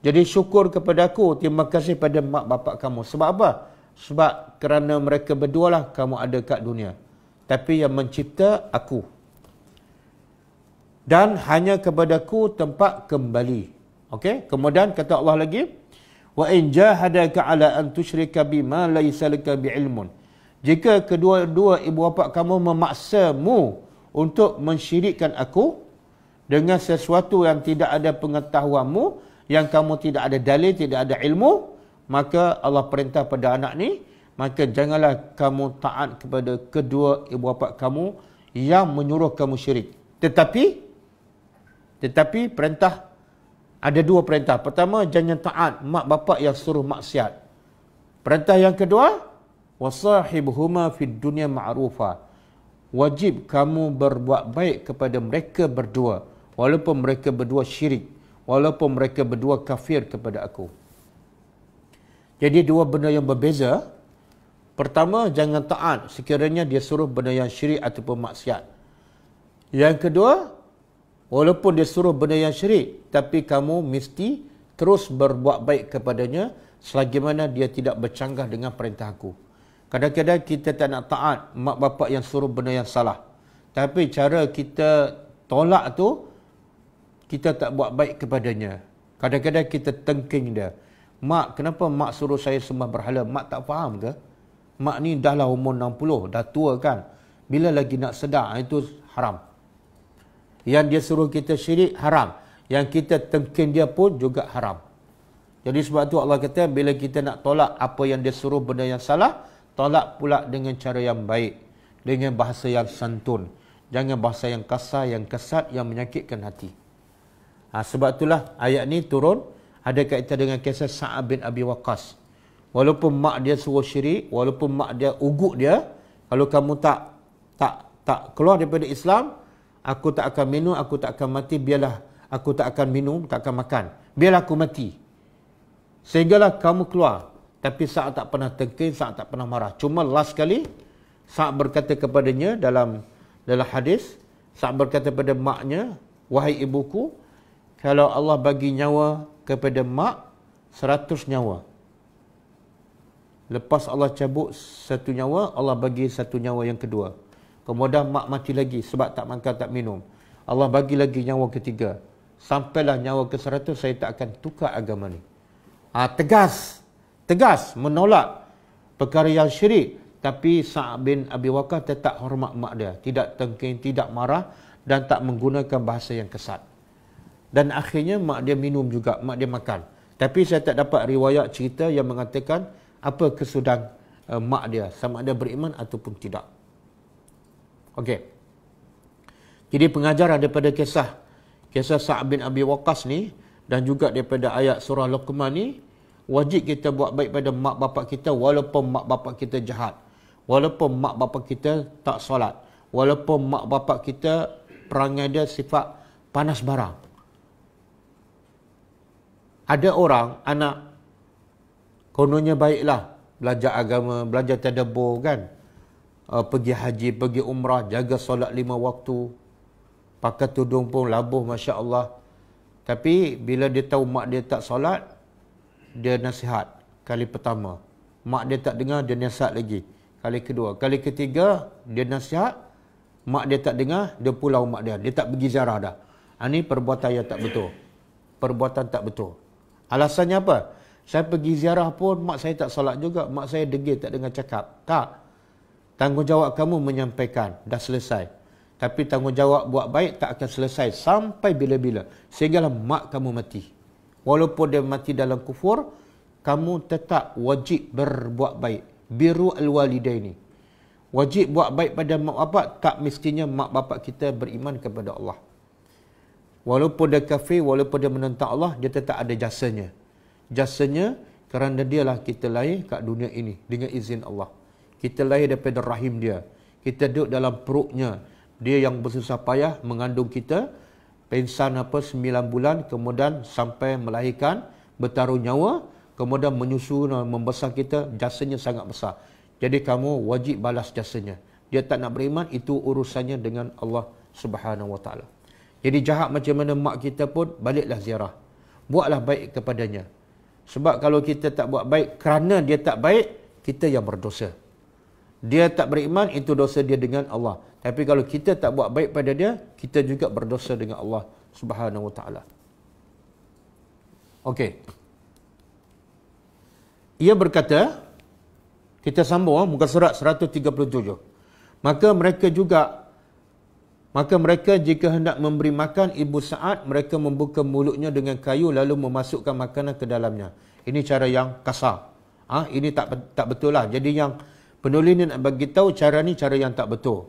Jadi syukur kepada aku, terima kasih pada mak bapak kamu. Sebab apa? Sebab kerana mereka berdua lah kamu ada kat dunia. Tapi yang mencipta, aku dan hanya kepadaku tempat kembali. Okey, kemudian kata Allah lagi, wa in jahadaka ala an tusyrika bima laysa laka biilmun. Jika kedua-dua ibu bapa kamu memaksa mu untuk mensyirikkan aku dengan sesuatu yang tidak ada pengetahuanmu, yang kamu tidak ada dalil, tidak ada ilmu, maka Allah perintah pada anak ni, maka janganlah kamu taat kepada kedua ibu bapa kamu yang menyuruh kamu syirik. Tetapi tetapi perintah ada dua perintah. Pertama jangan taat mak bapak yang suruh maksiat. Perintah yang kedua wasahibhuma fid dunya ma'rufa. Wajib kamu berbuat baik kepada mereka berdua walaupun mereka berdua syirik, walaupun mereka berdua kafir kepada aku. Jadi dua benda yang berbeza. Pertama jangan taat sekiranya dia suruh benda yang syirik ataupun maksiat. Yang kedua, Walaupun dia suruh benda yang syirik, tapi kamu mesti terus berbuat baik kepadanya selagi mana dia tidak bercanggah dengan perintah aku. Kadang-kadang kita tak nak taat mak bapak yang suruh benda yang salah. Tapi cara kita tolak tu, kita tak buat baik kepadanya. Kadang-kadang kita tengking dia. Mak, kenapa mak suruh saya sembah berhala? Mak tak faham ke? Mak ni dah lah umur 60, dah tua kan? Bila lagi nak sedar, itu haram. Yang dia suruh kita syirik haram. Yang kita tengkin dia pun juga haram. Jadi sebab tu Allah kata bila kita nak tolak apa yang dia suruh benda yang salah, tolak pula dengan cara yang baik. Dengan bahasa yang santun. Jangan bahasa yang kasar, yang kesat, yang menyakitkan hati. Ha, sebab itulah ayat ni turun ada kaitan dengan kisah Sa'ab bin Abi Waqas. Walaupun mak dia suruh syirik, walaupun mak dia ugut dia, kalau kamu tak tak tak keluar daripada Islam, aku tak akan minum, aku tak akan mati, biarlah aku tak akan minum, tak akan makan. Biarlah aku mati. Sehinggalah kamu keluar. Tapi saat tak pernah tengking, saat tak pernah marah. Cuma last sekali, saat berkata kepadanya dalam dalam hadis, saat berkata kepada maknya, Wahai ibuku, kalau Allah bagi nyawa kepada mak, seratus nyawa. Lepas Allah cabut satu nyawa, Allah bagi satu nyawa yang kedua. Kemudian mak mati lagi sebab tak makan, tak minum. Allah bagi lagi nyawa ketiga. Sampailah nyawa ke seratus, saya tak akan tukar agama ni. Ha, tegas. Tegas menolak perkara yang syirik. Tapi Sa'ab bin Abi Waqqah tetap hormat mak dia. Tidak tengking, tidak marah dan tak menggunakan bahasa yang kesat. Dan akhirnya mak dia minum juga, mak dia makan. Tapi saya tak dapat riwayat cerita yang mengatakan apa kesudahan uh, mak dia. Sama ada beriman ataupun tidak. Okey. Jadi pengajaran daripada kisah kisah Sa'ab bin Abi Waqqas ni dan juga daripada ayat surah Luqman ni wajib kita buat baik pada mak bapak kita walaupun mak bapak kita jahat. Walaupun mak bapak kita tak solat. Walaupun mak bapak kita perangai dia sifat panas barang. Ada orang anak kononnya baiklah belajar agama, belajar tadabbur kan uh, pergi haji, pergi umrah, jaga solat lima waktu. Pakai tudung pun labuh, Masya Allah. Tapi bila dia tahu mak dia tak solat, dia nasihat kali pertama. Mak dia tak dengar, dia nasihat lagi. Kali kedua. Kali ketiga, dia nasihat. Mak dia tak dengar, dia pulau mak dia. Dia tak pergi ziarah dah. Ini ah, perbuatan yang tak betul. Perbuatan tak betul. Alasannya apa? Saya pergi ziarah pun, mak saya tak solat juga. Mak saya degil, tak dengar cakap. Tak. Tanggungjawab kamu menyampaikan dah selesai. Tapi tanggungjawab buat baik tak akan selesai sampai bila-bila. Sehinggalah mak kamu mati. Walaupun dia mati dalam kufur, kamu tetap wajib berbuat baik. Biru al-walidaini. Wajib buat baik pada mak bapak, tak mestinya mak bapak kita beriman kepada Allah. Walaupun dia kafir, walaupun dia menentang Allah, dia tetap ada jasanya. Jasanya kerana dialah kita lahir kat dunia ini dengan izin Allah. Kita lahir daripada rahim dia. Kita duduk dalam perutnya. Dia yang bersusah payah mengandung kita. Pensan apa sembilan bulan kemudian sampai melahirkan bertaruh nyawa kemudian menyusu membesar kita jasanya sangat besar. Jadi kamu wajib balas jasanya. Dia tak nak beriman itu urusannya dengan Allah Subhanahu Wa Jadi jahat macam mana mak kita pun baliklah ziarah. Buatlah baik kepadanya. Sebab kalau kita tak buat baik kerana dia tak baik, kita yang berdosa dia tak beriman itu dosa dia dengan Allah tapi kalau kita tak buat baik pada dia kita juga berdosa dengan Allah subhanahu wa taala okey ia berkata kita sambung eh, muka surat 137 maka mereka juga Maka mereka jika hendak memberi makan ibu saat, mereka membuka mulutnya dengan kayu lalu memasukkan makanan ke dalamnya. Ini cara yang kasar. Ha? Ini tak tak betul lah. Jadi yang Penulis ni nak bagi tahu cara ni cara yang tak betul.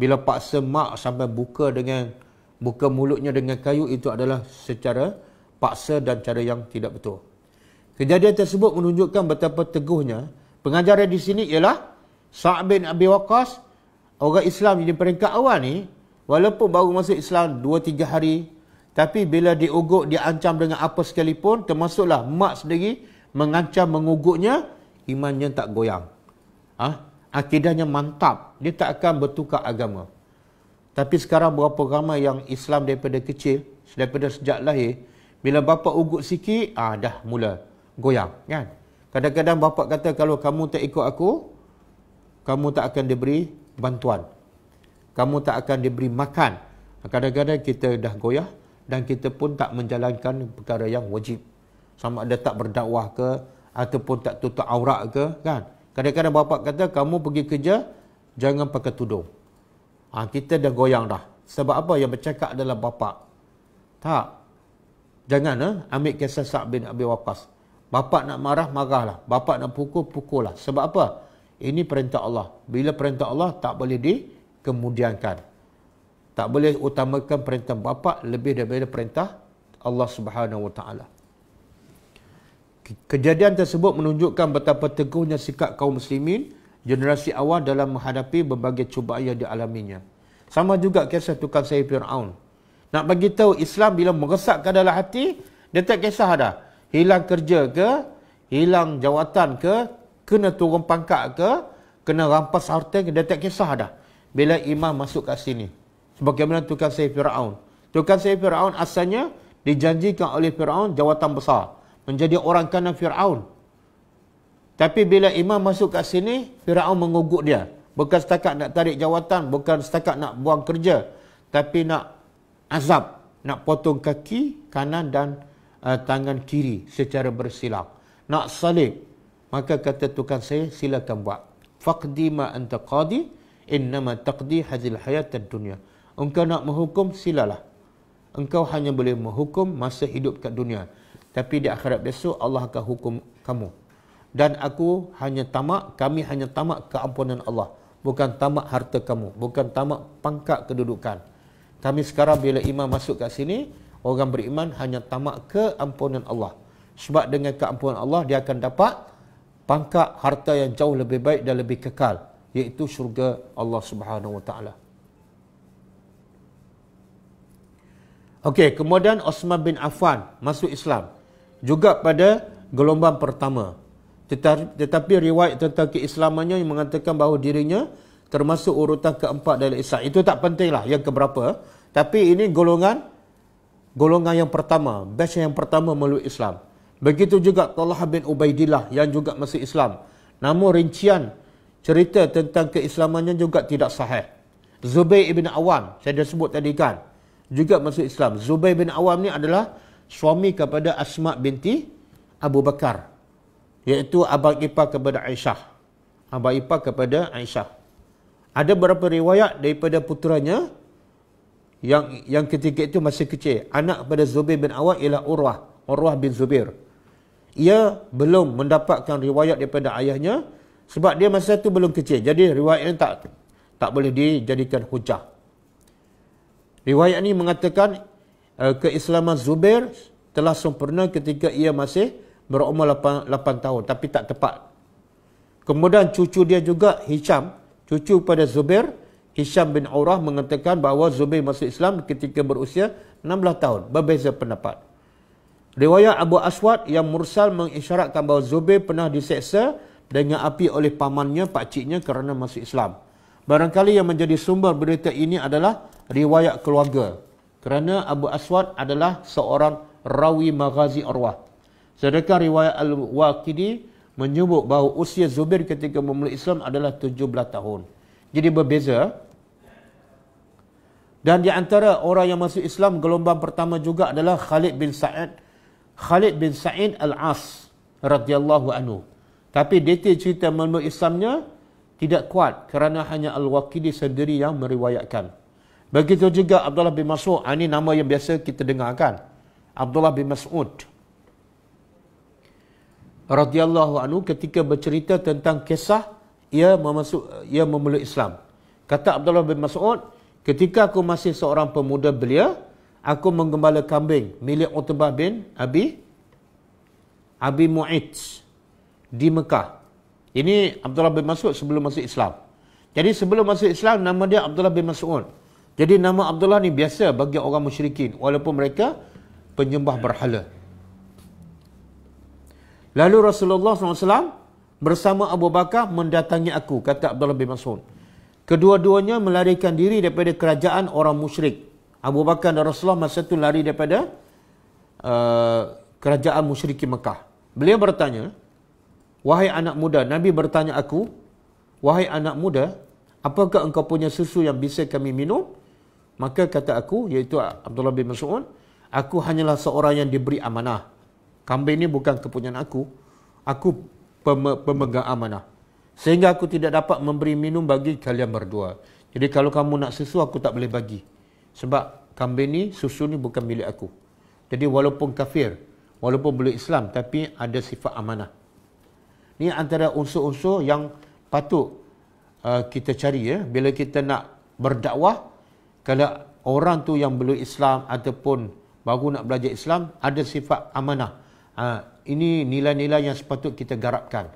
Bila paksa mak sampai buka dengan buka mulutnya dengan kayu itu adalah secara paksa dan cara yang tidak betul. Kejadian tersebut menunjukkan betapa teguhnya pengajar di sini ialah Sa'ad bin Abi Waqqas orang Islam di peringkat awal ni walaupun baru masuk Islam 2 3 hari tapi bila diugut diancam dengan apa sekalipun termasuklah mak sendiri mengancam menguguknya imannya tak goyang ha? akidahnya mantap dia tak akan bertukar agama tapi sekarang berapa ramai yang Islam daripada kecil daripada sejak lahir bila bapa ugut sikit ah ha, dah mula goyang kan kadang-kadang bapa kata kalau kamu tak ikut aku kamu tak akan diberi bantuan kamu tak akan diberi makan kadang-kadang kita dah goyah dan kita pun tak menjalankan perkara yang wajib sama ada tak berdakwah ke ataupun tak tutup aurat ke kan Kadang-kadang bapa kata kamu pergi kerja jangan pakai tudung. Ha, kita dah goyang dah. Sebab apa yang bercakap adalah bapa. Tak. Jangan eh? ambil kisah Sa'ad bin Abi Waqas. Bapa nak marah, marahlah. Bapa nak pukul, pukullah. Sebab apa? Ini perintah Allah. Bila perintah Allah tak boleh dikemudiankan. Tak boleh utamakan perintah bapa lebih daripada perintah Allah Subhanahu Wa Taala. Kejadian tersebut menunjukkan betapa teguhnya sikap kaum muslimin generasi awal dalam menghadapi berbagai cubaan yang dialaminya. Sama juga kisah tukang sayur Fir'aun. Nak bagi tahu Islam bila meresakkan dalam hati, dia tak kisah dah. Hilang kerja ke, hilang jawatan ke, kena turun pangkat ke, kena rampas harta ke, dia tak kisah dah. Bila imam masuk kat sini. Sebagaimana tukang sayur Fir'aun. Tukang sayur Fir'aun asalnya dijanjikan oleh Fir'aun jawatan besar menjadi orang kanan Fir'aun. Tapi bila imam masuk kat sini, Fir'aun mengugut dia. Bukan setakat nak tarik jawatan, bukan setakat nak buang kerja. Tapi nak azab, nak potong kaki kanan dan uh, tangan kiri secara bersilap. Nak salib. Maka kata tukang saya, silakan buat. Faqdi ma anta qadi, innama taqdi hazil hayatan dunia. Engkau nak menghukum, silalah. Engkau hanya boleh menghukum masa hidup kat Dunia tapi di akhirat besok Allah akan hukum kamu dan aku hanya tamak kami hanya tamak keampunan Allah bukan tamak harta kamu bukan tamak pangkat kedudukan kami sekarang bila imam masuk kat sini orang beriman hanya tamak keampunan Allah sebab dengan keampunan Allah dia akan dapat pangkat harta yang jauh lebih baik dan lebih kekal iaitu syurga Allah Subhanahu Wa Taala Okey, kemudian Osman bin Affan masuk Islam juga pada gelombang pertama. Tetapi, riwayat tentang keislamannya yang mengatakan bahawa dirinya termasuk urutan keempat dari Islam. Itu tak pentinglah yang keberapa. Tapi ini golongan golongan yang pertama, batch yang pertama melalui Islam. Begitu juga Talha bin Ubaidillah yang juga masih Islam. Namun rincian cerita tentang keislamannya juga tidak sahih. Zubair bin Awam, saya dah sebut tadi kan, juga masuk Islam. Zubair bin Awam ni adalah suami kepada Asma binti Abu Bakar iaitu abang ipar kepada Aisyah abang ipar kepada Aisyah ada beberapa riwayat daripada puteranya yang yang ketika itu masih kecil anak pada Zubair bin Awad ialah Urwah Urwah bin Zubair ia belum mendapatkan riwayat daripada ayahnya sebab dia masa itu belum kecil jadi riwayat ini tak tak boleh dijadikan hujah riwayat ini mengatakan Eh, keislaman Zubair telah sempurna ketika ia masih berumur 8, 8 tahun tapi tak tepat. Kemudian cucu dia juga Hisham, cucu pada Zubair, Hisham bin aurah mengatakan bahawa Zubair masuk Islam ketika berusia 16 tahun. Berbeza pendapat. Riwayat Abu Aswad yang mursal mengisyaratkan bahawa Zubair pernah diseksa dengan api oleh pamannya, pakciknya kerana masuk Islam. Barangkali yang menjadi sumber berita ini adalah riwayat keluarga kerana Abu Aswad adalah seorang rawi maghazi arwah. Sedangkan riwayat Al-Waqidi menyebut bahawa usia Zubir ketika memulai Islam adalah 17 tahun. Jadi berbeza. Dan di antara orang yang masuk Islam gelombang pertama juga adalah Khalid bin Sa'id. Khalid bin Sa'id Al-As radhiyallahu anhu. Tapi detail cerita memulai Islamnya tidak kuat kerana hanya Al-Waqidi sendiri yang meriwayatkan. Begitu juga Abdullah bin Mas'ud. Ah, ini nama yang biasa kita dengarkan. Abdullah bin Mas'ud. Radiyallahu anhu ketika bercerita tentang kisah ia memasuk ia memeluk Islam. Kata Abdullah bin Mas'ud, ketika aku masih seorang pemuda belia, aku menggembala kambing milik Utbah bin Abi Abi Mu'id di Mekah. Ini Abdullah bin Mas'ud sebelum masuk Islam. Jadi sebelum masuk Islam nama dia Abdullah bin Mas'ud. Jadi nama Abdullah ni biasa bagi orang musyrikin walaupun mereka penyembah berhala. Lalu Rasulullah SAW bersama Abu Bakar mendatangi aku, kata Abdullah bin Mas'ud. Kedua-duanya melarikan diri daripada kerajaan orang musyrik. Abu Bakar dan Rasulullah masa itu lari daripada uh, kerajaan di Mekah. Beliau bertanya, Wahai anak muda, Nabi bertanya aku, Wahai anak muda, apakah engkau punya susu yang bisa kami minum? Maka kata aku, iaitu Abdullah bin Mas'ud, aku hanyalah seorang yang diberi amanah. Kambing ini bukan kepunyaan aku. Aku pemegang amanah. Sehingga aku tidak dapat memberi minum bagi kalian berdua. Jadi kalau kamu nak susu, aku tak boleh bagi. Sebab kambing ini, susu ini bukan milik aku. Jadi walaupun kafir, walaupun belum Islam, tapi ada sifat amanah. Ini antara unsur-unsur yang patut uh, kita cari. ya. Bila kita nak berdakwah, kalau orang tu yang belum Islam ataupun baru nak belajar Islam ada sifat amanah. Ha, ini nilai-nilai yang sepatut kita garapkan.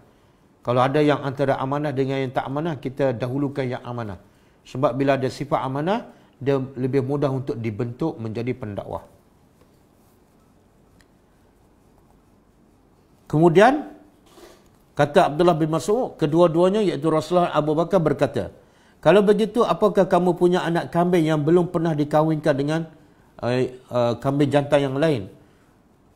Kalau ada yang antara amanah dengan yang tak amanah, kita dahulukan yang amanah. Sebab bila ada sifat amanah, dia lebih mudah untuk dibentuk menjadi pendakwah. Kemudian, kata Abdullah bin Mas'ud, kedua-duanya iaitu Rasulullah Abu Bakar berkata, kalau begitu, apakah kamu punya anak kambing yang belum pernah dikahwinkan dengan uh, uh, kambing jantan yang lain?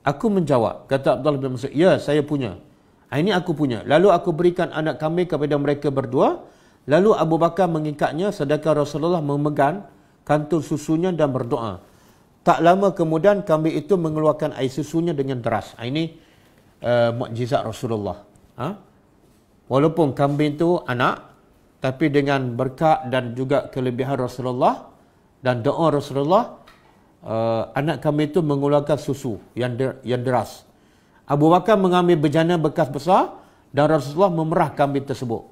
Aku menjawab, kata Abdullah bin Mas'ud, ya, saya punya. Ah, ini aku punya. Lalu aku berikan anak kambing kepada mereka berdua. Lalu Abu Bakar mengikatnya, sedangkan Rasulullah memegang kantul susunya dan berdoa. Tak lama kemudian, kambing itu mengeluarkan air susunya dengan deras. Ah, ini uh, mukjizat Rasulullah. Ha? Walaupun kambing itu anak, tapi dengan berkat dan juga kelebihan Rasulullah dan doa Rasulullah uh, anak kami itu mengeluarkan susu yang der, yang deras Abu Bakar mengambil bejana bekas besar dan Rasulullah memerah kambing tersebut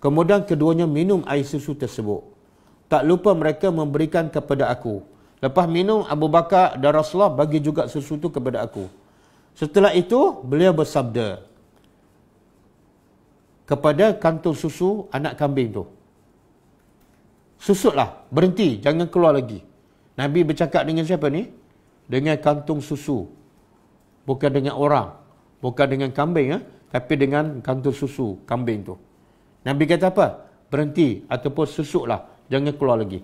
kemudian keduanya minum air susu tersebut tak lupa mereka memberikan kepada aku lepas minum Abu Bakar dan Rasulullah bagi juga susu itu kepada aku setelah itu beliau bersabda kepada kantung susu anak kambing tu. Susutlah, berhenti, jangan keluar lagi. Nabi bercakap dengan siapa ni? Dengan kantung susu. Bukan dengan orang, bukan dengan kambing ya, tapi dengan kantung susu kambing tu. Nabi kata apa? Berhenti ataupun susutlah, jangan keluar lagi.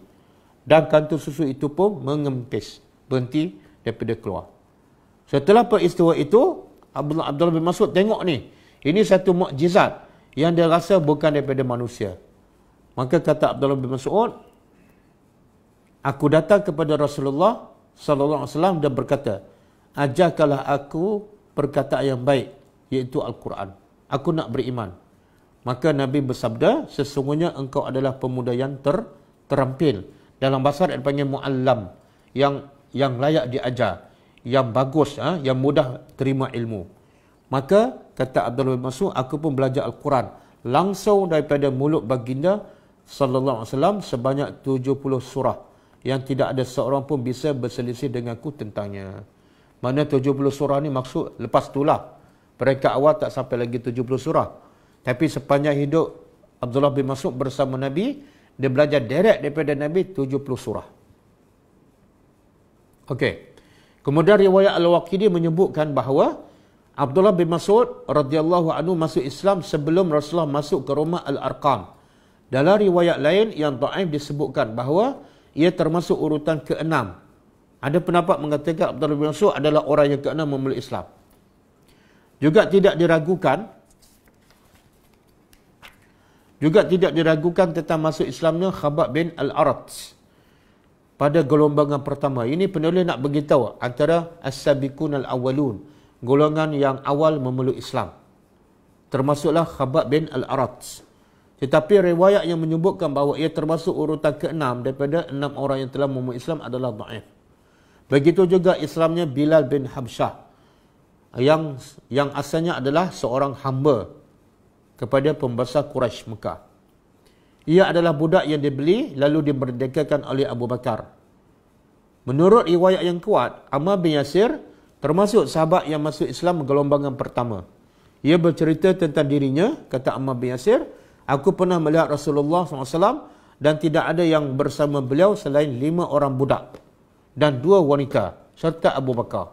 Dan kantung susu itu pun mengempis, berhenti daripada keluar. Setelah peristiwa itu, Abdullah Abdullah bin Mas'ud tengok ni. Ini satu mukjizat yang dia rasa bukan daripada manusia. Maka kata Abdullah bin Mas'ud, aku datang kepada Rasulullah sallallahu alaihi wasallam dan berkata, ajarkanlah aku perkataan yang baik iaitu Al-Quran. Aku nak beriman. Maka Nabi bersabda, sesungguhnya engkau adalah pemuda yang ter terampil. Dalam bahasa Arab dipanggil muallam yang yang layak diajar, yang bagus, ha? yang mudah terima ilmu. Maka kata Abdul bin Mas'ud aku pun belajar Al-Quran langsung daripada mulut baginda sallallahu alaihi wasallam sebanyak 70 surah yang tidak ada seorang pun bisa berselisih denganku tentangnya. Mana 70 surah ni maksud lepas itulah. Mereka awal tak sampai lagi 70 surah. Tapi sepanjang hidup Abdullah bin Mas'ud bersama Nabi, dia belajar direct daripada Nabi 70 surah. Okey. Kemudian riwayat Al-Waqidi menyebutkan bahawa Abdullah bin Mas'ud radhiyallahu anhu masuk Islam sebelum Rasulullah masuk ke rumah Al-Arqam. Dalam riwayat lain yang ta'if disebutkan bahawa ia termasuk urutan keenam. Ada pendapat mengatakan Abdullah bin Mas'ud adalah orang yang keenam memeluk Islam. Juga tidak diragukan juga tidak diragukan tentang masuk Islamnya Khabab bin Al-Arad pada gelombangan pertama. Ini penulis nak beritahu antara as sabiqun al awwalun golongan yang awal memeluk Islam. Termasuklah Khabab bin Al-Arad. Tetapi riwayat yang menyebutkan bahawa ia termasuk urutan ke-6 daripada 6 orang yang telah memeluk Islam adalah da'if. Begitu juga Islamnya Bilal bin Habsyah yang yang asalnya adalah seorang hamba kepada pembesa Quraisy Mekah. Ia adalah budak yang dibeli lalu dimerdekakan oleh Abu Bakar. Menurut riwayat yang kuat, Amr bin Yasir Termasuk sahabat yang masuk Islam gelombangan pertama. Ia bercerita tentang dirinya, kata Ammar bin Yasir. Aku pernah melihat Rasulullah SAW dan tidak ada yang bersama beliau selain lima orang budak dan dua wanita serta Abu Bakar.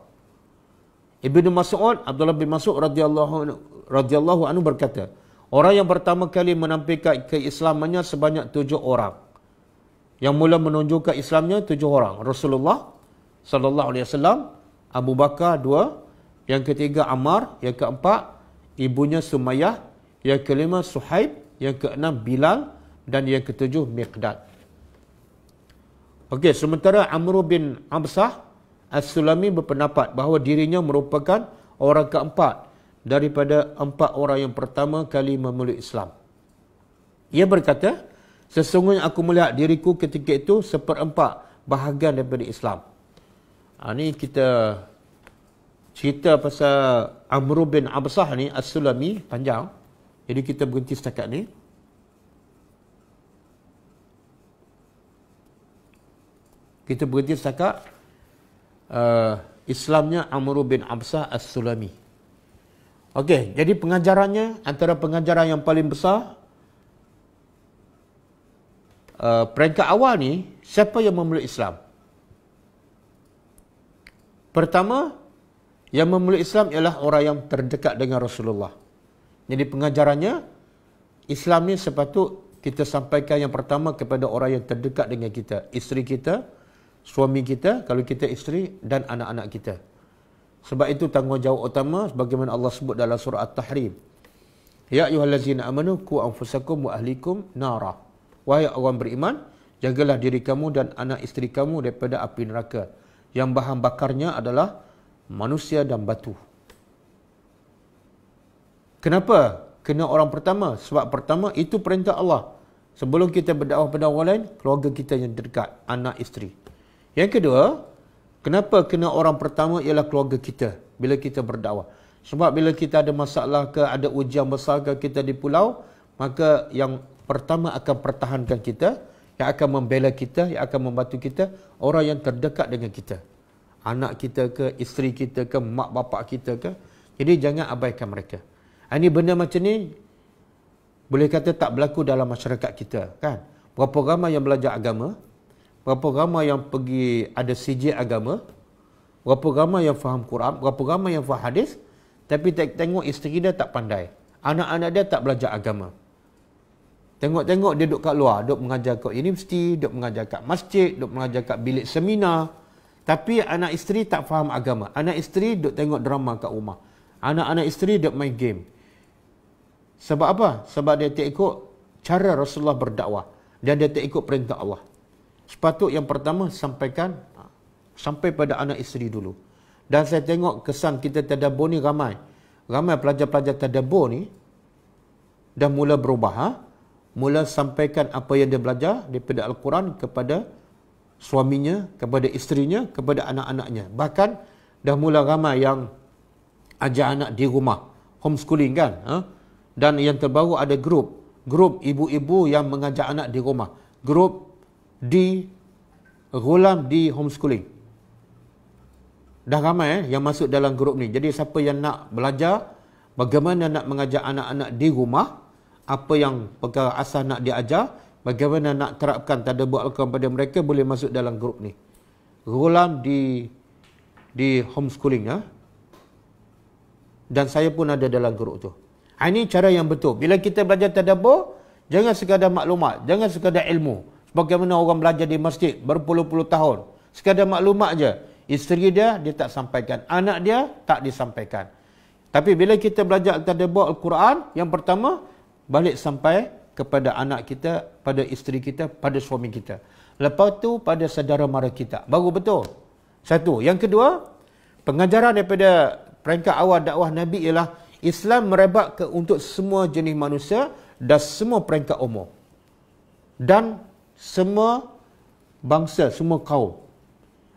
Ibnu Mas'ud, Abdullah bin Mas'ud radhiyallahu radhiyallahu anhu berkata, orang yang pertama kali menampilkan keislamannya sebanyak tujuh orang. Yang mula menunjukkan Islamnya tujuh orang. Rasulullah SAW Abu Bakar dua, yang ketiga Ammar, yang keempat ibunya Sumayyah, yang kelima Suhaib, yang keenam Bilal dan yang ketujuh Miqdad. Okey, sementara Amr bin Absah As-Sulami berpendapat bahawa dirinya merupakan orang keempat daripada empat orang yang pertama kali memeluk Islam. Ia berkata, sesungguhnya aku melihat diriku ketika itu seperempat bahagian daripada Islam. Ha, ni kita cerita pasal Amr bin Absah ni As-Sulami panjang. Jadi kita berhenti setakat ni. Kita berhenti setakat uh, Islamnya Amr bin Absah As-Sulami. Okey, jadi pengajarannya antara pengajaran yang paling besar uh, peringkat awal ni siapa yang memeluk Islam? Pertama, yang memeluk Islam ialah orang yang terdekat dengan Rasulullah. Jadi pengajarannya, Islam ni sepatut kita sampaikan yang pertama kepada orang yang terdekat dengan kita. Isteri kita, suami kita, kalau kita isteri dan anak-anak kita. Sebab itu tanggungjawab utama sebagaimana Allah sebut dalam surah At-Tahrim. Ya ayyuhallazina amanu ku anfusakum wa ahlikum nara. Wahai orang beriman, jagalah diri kamu dan anak isteri kamu daripada api neraka yang bahan bakarnya adalah manusia dan batu. Kenapa? Kena orang pertama. Sebab pertama, itu perintah Allah. Sebelum kita berdakwah kepada orang lain, keluarga kita yang terdekat, anak isteri. Yang kedua, kenapa kena orang pertama ialah keluarga kita bila kita berdakwah. Sebab bila kita ada masalah ke, ada ujian besar ke kita di pulau, maka yang pertama akan pertahankan kita, yang akan membela kita, yang akan membantu kita, orang yang terdekat dengan kita. Anak kita ke, isteri kita ke, mak bapak kita ke. Jadi jangan abaikan mereka. Ah, ini benda macam ni, boleh kata tak berlaku dalam masyarakat kita. kan? Berapa ramai yang belajar agama, berapa ramai yang pergi ada sijil agama, berapa ramai yang faham Quran, berapa ramai yang faham hadis, tapi tengok isteri dia tak pandai. Anak-anak dia tak belajar agama. Tengok-tengok dia duduk kat luar, duduk mengajar kat universiti, duduk mengajar kat masjid, duduk mengajar kat bilik seminar. Tapi anak isteri tak faham agama. Anak isteri duduk tengok drama kat rumah. Anak-anak isteri duduk main game. Sebab apa? Sebab dia tak ikut cara Rasulullah berdakwah. Dan dia tak ikut perintah Allah. Sepatut yang pertama sampaikan ha, sampai pada anak isteri dulu. Dan saya tengok kesan kita tadabur ni ramai. Ramai pelajar-pelajar tadabur ni dah mula berubah. Ha? mula sampaikan apa yang dia belajar daripada Al-Quran kepada suaminya, kepada isterinya, kepada anak-anaknya. Bahkan dah mula ramai yang ajar anak di rumah. Homeschooling kan? Ha? Dan yang terbaru ada grup. Grup ibu-ibu yang mengajar anak di rumah. Grup di gulam di homeschooling. Dah ramai eh, yang masuk dalam grup ni. Jadi siapa yang nak belajar bagaimana nak mengajar anak-anak di rumah, apa yang perkara asas nak diajar, bagaimana nak terapkan tadabbur al pada mereka boleh masuk dalam grup ni. Rulam di di homeschooling ya. Dan saya pun ada dalam grup tu. Ha, ini cara yang betul. Bila kita belajar tadabbur, jangan sekadar maklumat, jangan sekadar ilmu. Bagaimana orang belajar di masjid berpuluh-puluh tahun. Sekadar maklumat je. Isteri dia, dia tak sampaikan. Anak dia, tak disampaikan. Tapi bila kita belajar tadabbur Al-Quran, yang pertama, balik sampai kepada anak kita, pada isteri kita, pada suami kita. Lepas tu pada saudara mara kita. Baru betul. Satu. Yang kedua, pengajaran daripada peringkat awal dakwah Nabi ialah Islam merebak ke untuk semua jenis manusia dan semua peringkat umur. Dan semua bangsa, semua kaum.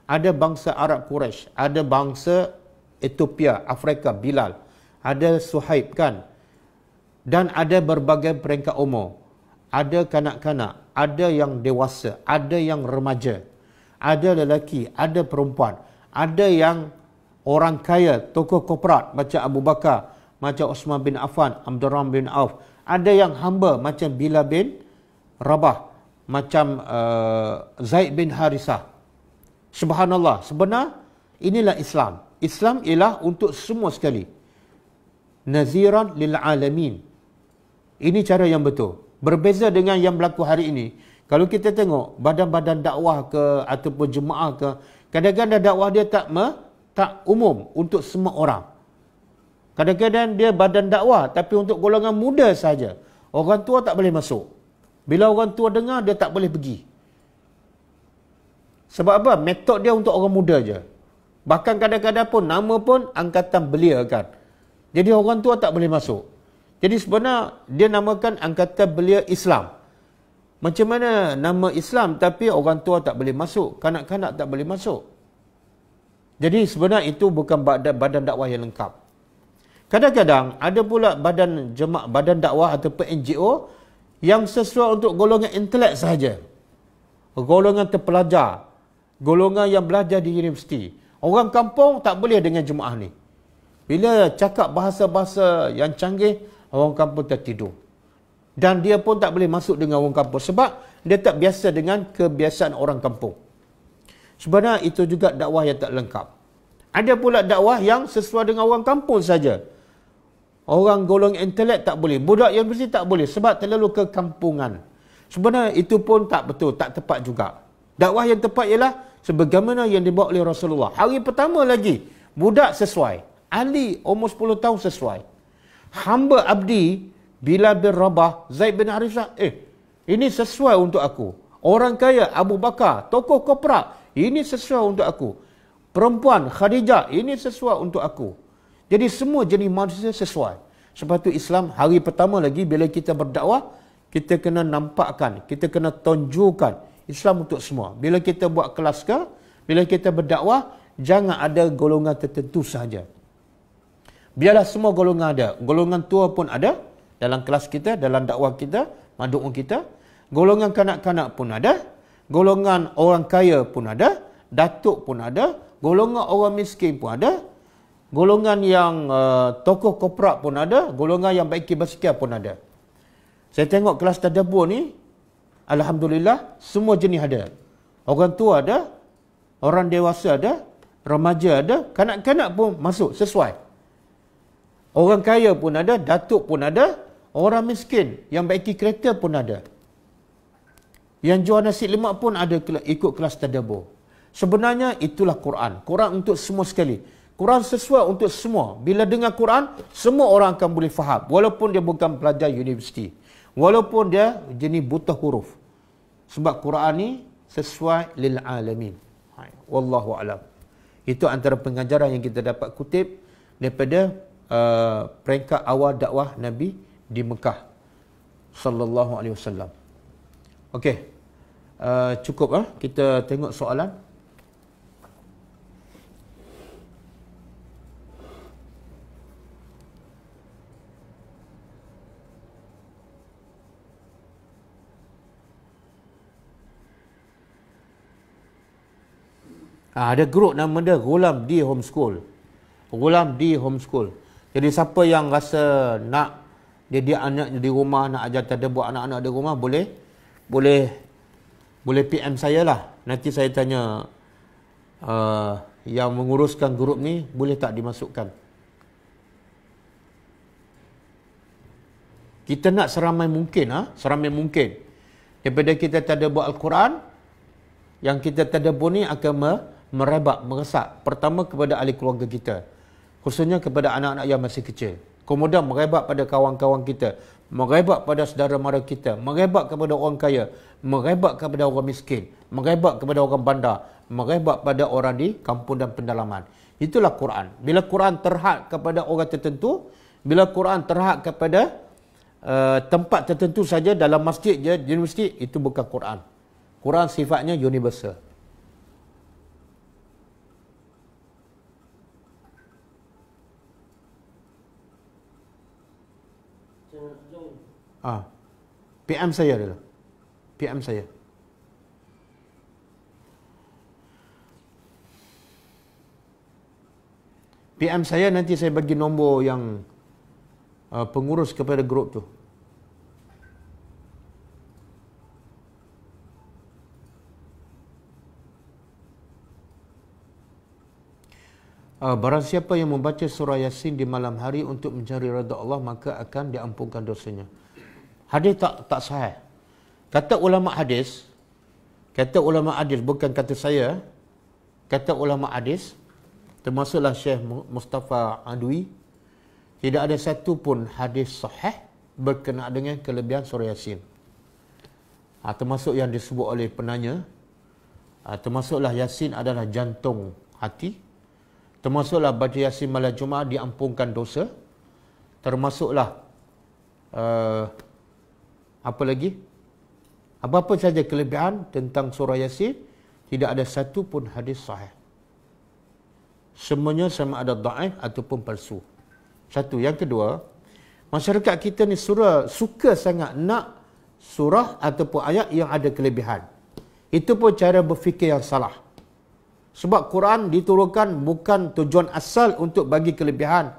Ada bangsa Arab Quraisy, ada bangsa Ethiopia, Afrika, Bilal. Ada Suhaib kan, dan ada berbagai peringkat umur. Ada kanak-kanak, ada yang dewasa, ada yang remaja, ada lelaki, ada perempuan, ada yang orang kaya, tokoh korporat macam Abu Bakar, macam Osman bin Affan, Abdurrahman bin Auf, ada yang hamba macam Bila bin Rabah, macam uh, Zaid bin Harisah. Subhanallah, sebenar inilah Islam. Islam ialah untuk semua sekali. Naziran lil alamin. Ini cara yang betul. Berbeza dengan yang berlaku hari ini. Kalau kita tengok badan-badan dakwah ke ataupun jemaah ke, kadang-kadang dakwah dia tak me, tak umum untuk semua orang. Kadang-kadang dia badan dakwah tapi untuk golongan muda saja. Orang tua tak boleh masuk. Bila orang tua dengar dia tak boleh pergi. Sebab apa? Metod dia untuk orang muda saja Bahkan kadang-kadang pun nama pun angkatan belia kan. Jadi orang tua tak boleh masuk. Jadi sebenarnya dia namakan angkatan belia Islam. Macam mana nama Islam tapi orang tua tak boleh masuk, kanak-kanak tak boleh masuk. Jadi sebenarnya itu bukan badan, badan dakwah yang lengkap. Kadang-kadang ada pula badan jemaah badan dakwah ataupun NGO yang sesuai untuk golongan intelek sahaja. Golongan terpelajar, golongan yang belajar di universiti. Orang kampung tak boleh dengan jemaah ni. Bila cakap bahasa-bahasa yang canggih, orang kampung tertidur. Dan dia pun tak boleh masuk dengan orang kampung sebab dia tak biasa dengan kebiasaan orang kampung. Sebenarnya itu juga dakwah yang tak lengkap. Ada pula dakwah yang sesuai dengan orang kampung saja. Orang golong intelek tak boleh. Budak yang mesti tak boleh sebab terlalu kekampungan. Sebenarnya itu pun tak betul, tak tepat juga. Dakwah yang tepat ialah sebagaimana yang dibawa oleh Rasulullah. Hari pertama lagi, budak sesuai. Ali umur 10 tahun sesuai hamba abdi bila bin Rabah, Zaid bin Harithah. Eh, ini sesuai untuk aku. Orang kaya Abu Bakar, tokoh kopra, Ini sesuai untuk aku. Perempuan Khadijah, ini sesuai untuk aku. Jadi semua jenis manusia sesuai. Sebab tu Islam hari pertama lagi bila kita berdakwah, kita kena nampakkan, kita kena tunjukkan Islam untuk semua. Bila kita buat kelas ke, bila kita berdakwah, jangan ada golongan tertentu sahaja. Biarlah semua golongan ada. Golongan tua pun ada dalam kelas kita, dalam dakwah kita, madu'u kita. Golongan kanak-kanak pun ada. Golongan orang kaya pun ada. Datuk pun ada. Golongan orang miskin pun ada. Golongan yang uh, tokoh koprak pun ada. Golongan yang baiki basikal pun ada. Saya tengok kelas tadabur ni, Alhamdulillah, semua jenis ada. Orang tua ada, orang dewasa ada, remaja ada, kanak-kanak pun masuk sesuai. Orang kaya pun ada, datuk pun ada, orang miskin yang baiki kereta pun ada. Yang jual nasi lemak pun ada ikut kelas tadabbur. Sebenarnya itulah Quran. Quran untuk semua sekali. Quran sesuai untuk semua. Bila dengar Quran, semua orang akan boleh faham. Walaupun dia bukan pelajar universiti. Walaupun dia jenis buta huruf. Sebab Quran ni sesuai lil alamin. Wallahu alam. Itu antara pengajaran yang kita dapat kutip daripada Uh, peringkat awal dakwah Nabi di Mekah sallallahu alaihi wasallam. Okey. Uh, cukup ah huh? kita tengok soalan. Ah, ada grup nama dia Gulam di Homeschool. Gulam di Homeschool. Jadi siapa yang rasa nak jadi anaknya di rumah, nak ajar tak ada buat anak-anak di rumah, boleh. Boleh boleh PM saya lah. Nanti saya tanya uh, yang menguruskan grup ni boleh tak dimasukkan. Kita nak seramai mungkin ah, ha? seramai mungkin. Daripada kita tak ada buat Al-Quran, yang kita tak ada ni akan merebak, meresak. Pertama kepada ahli keluarga kita khususnya kepada anak-anak yang masih kecil. Kemudian merebak pada kawan-kawan kita, merebak pada saudara mara kita, merebak kepada orang kaya, merebak kepada orang miskin, merebak kepada orang bandar, merebak pada orang di kampung dan pendalaman. Itulah Quran. Bila Quran terhad kepada orang tertentu, bila Quran terhad kepada uh, tempat tertentu saja dalam masjid je, universiti, itu bukan Quran. Quran sifatnya universal. Ah. Ha. PM saya dulu. PM saya. PM saya nanti saya bagi nombor yang uh, pengurus kepada grup tu. Uh, barang siapa yang membaca surah Yasin di malam hari untuk mencari redha Allah maka akan diampunkan dosanya. Hadis tak tak sahih. Kata ulama hadis, kata ulama hadis bukan kata saya. Kata ulama hadis termasuklah Syekh Mustafa Adwi tidak ada satu pun hadis sahih berkenaan dengan kelebihan surah Yasin. Ha, termasuk yang disebut oleh penanya ha, termasuklah Yasin adalah jantung hati. Termasuklah baca Yasin malam Jumaat diampunkan dosa. Termasuklah uh, apa lagi? Apa-apa saja kelebihan tentang surah Yasin, tidak ada satu pun hadis sahih. Semuanya sama ada da'if ataupun palsu. Satu. Yang kedua, masyarakat kita ni surah suka sangat nak surah ataupun ayat yang ada kelebihan. Itu pun cara berfikir yang salah. Sebab Quran diturunkan bukan tujuan asal untuk bagi kelebihan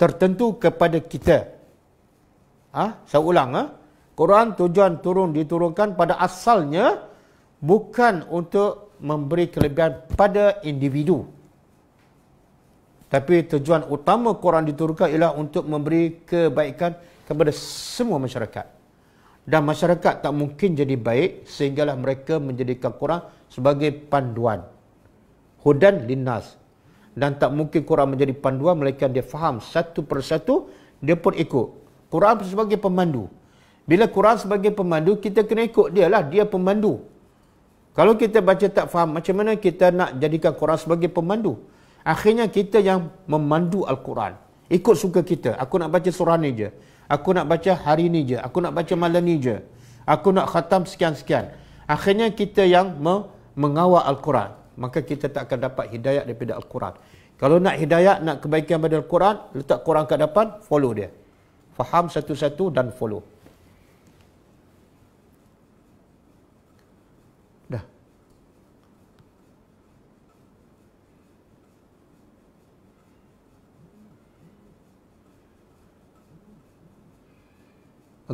tertentu kepada kita. Ah, ha? saya ulang Ha? Quran tujuan turun diturunkan pada asalnya bukan untuk memberi kelebihan pada individu. Tapi tujuan utama Quran diturunkan ialah untuk memberi kebaikan kepada semua masyarakat. Dan masyarakat tak mungkin jadi baik sehinggalah mereka menjadikan Quran sebagai panduan. Hudan linnas. Dan tak mungkin Quran menjadi panduan melainkan dia faham satu persatu dia pun ikut. Quran sebagai pemandu. Bila Quran sebagai pemandu, kita kena ikut dia lah. Dia pemandu. Kalau kita baca tak faham, macam mana kita nak jadikan Quran sebagai pemandu? Akhirnya kita yang memandu Al-Quran. Ikut suka kita. Aku nak baca surah ni je. Aku nak baca hari ni je. Aku nak baca malam ni je. Aku nak khatam sekian-sekian. Akhirnya kita yang me mengawal Al-Quran. Maka kita tak akan dapat hidayat daripada Al-Quran. Kalau nak hidayat, nak kebaikan daripada Al-Quran, letak Quran kat depan, follow dia. Faham satu-satu dan follow.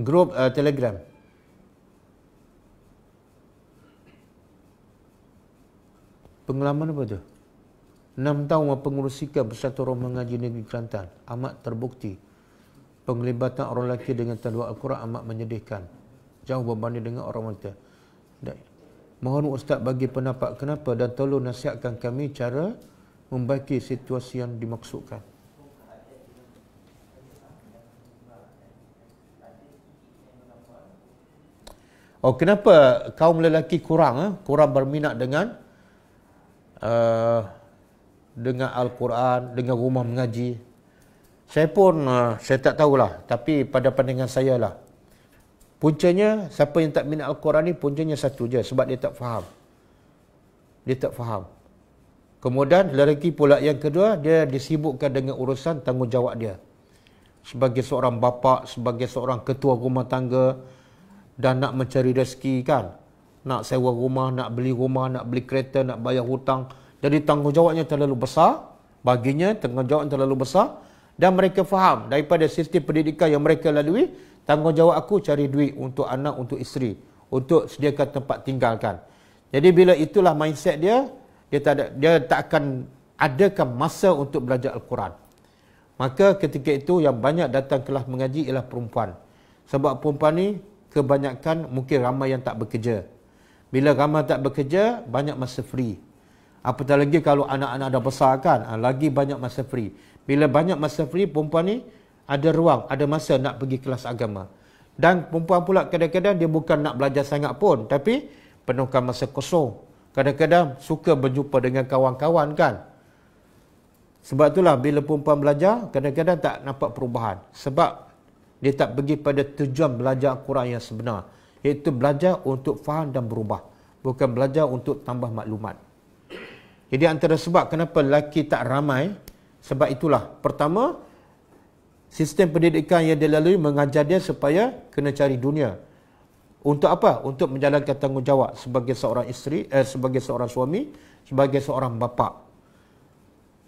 group uh, Telegram. Pengalaman apa tu? 6 tahun mempengerusikan Bersatu Roh Mengaji Negeri Kelantan amat terbukti. Penglibatan orang lelaki dengan tanduak Al-Quran amat menyedihkan. Jauh berbanding dengan orang wanita. Dan, mohon Ustaz bagi pendapat kenapa dan tolong nasihatkan kami cara membaiki situasi yang dimaksudkan. Oh kenapa kaum lelaki kurang eh? kurang berminat dengan uh, dengan Al-Quran, dengan rumah mengaji. Saya pun uh, saya tak tahulah tapi pada pandangan saya lah. Puncanya siapa yang tak minat Al-Quran ni puncanya satu je sebab dia tak faham. Dia tak faham. Kemudian lelaki pula yang kedua dia disibukkan dengan urusan tanggungjawab dia. Sebagai seorang bapa, sebagai seorang ketua rumah tangga, dan nak mencari rezeki kan nak sewa rumah nak beli rumah nak beli kereta nak bayar hutang jadi tanggungjawabnya terlalu besar baginya tanggungjawab terlalu besar dan mereka faham daripada sistem pendidikan yang mereka lalui tanggungjawab aku cari duit untuk anak untuk isteri untuk sediakan tempat tinggalkan. jadi bila itulah mindset dia dia tak ada, dia tak akan adakan masa untuk belajar al-Quran maka ketika itu yang banyak datang kelas mengaji ialah perempuan sebab perempuan ni kebanyakan mungkin ramai yang tak bekerja. Bila ramai tak bekerja, banyak masa free. Apatah lagi kalau anak-anak dah besar kan, ah, lagi banyak masa free. Bila banyak masa free, perempuan ni ada ruang, ada masa nak pergi kelas agama. Dan perempuan pula kadang-kadang dia bukan nak belajar sangat pun, tapi penuhkan masa kosong. Kadang-kadang suka berjumpa dengan kawan-kawan kan. Sebab itulah bila perempuan belajar, kadang-kadang tak nampak perubahan. Sebab dia tak pergi pada tujuan belajar Quran yang sebenar iaitu belajar untuk faham dan berubah bukan belajar untuk tambah maklumat jadi antara sebab kenapa lelaki tak ramai sebab itulah pertama sistem pendidikan yang dilalui mengajar dia supaya kena cari dunia untuk apa untuk menjalankan tanggungjawab sebagai seorang isteri eh, sebagai seorang suami sebagai seorang bapa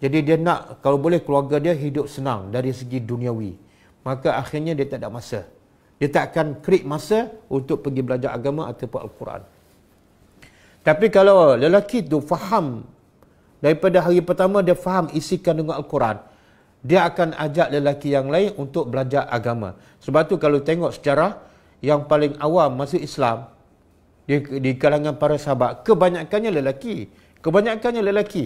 jadi dia nak kalau boleh keluarga dia hidup senang dari segi duniawi maka akhirnya dia tak ada masa. Dia tak akan create masa untuk pergi belajar agama ataupun Al-Quran. Tapi kalau lelaki tu faham daripada hari pertama dia faham isi kandungan Al-Quran, dia akan ajak lelaki yang lain untuk belajar agama. Sebab tu kalau tengok sejarah yang paling awam masuk Islam di, di kalangan para sahabat, kebanyakannya lelaki. Kebanyakannya lelaki.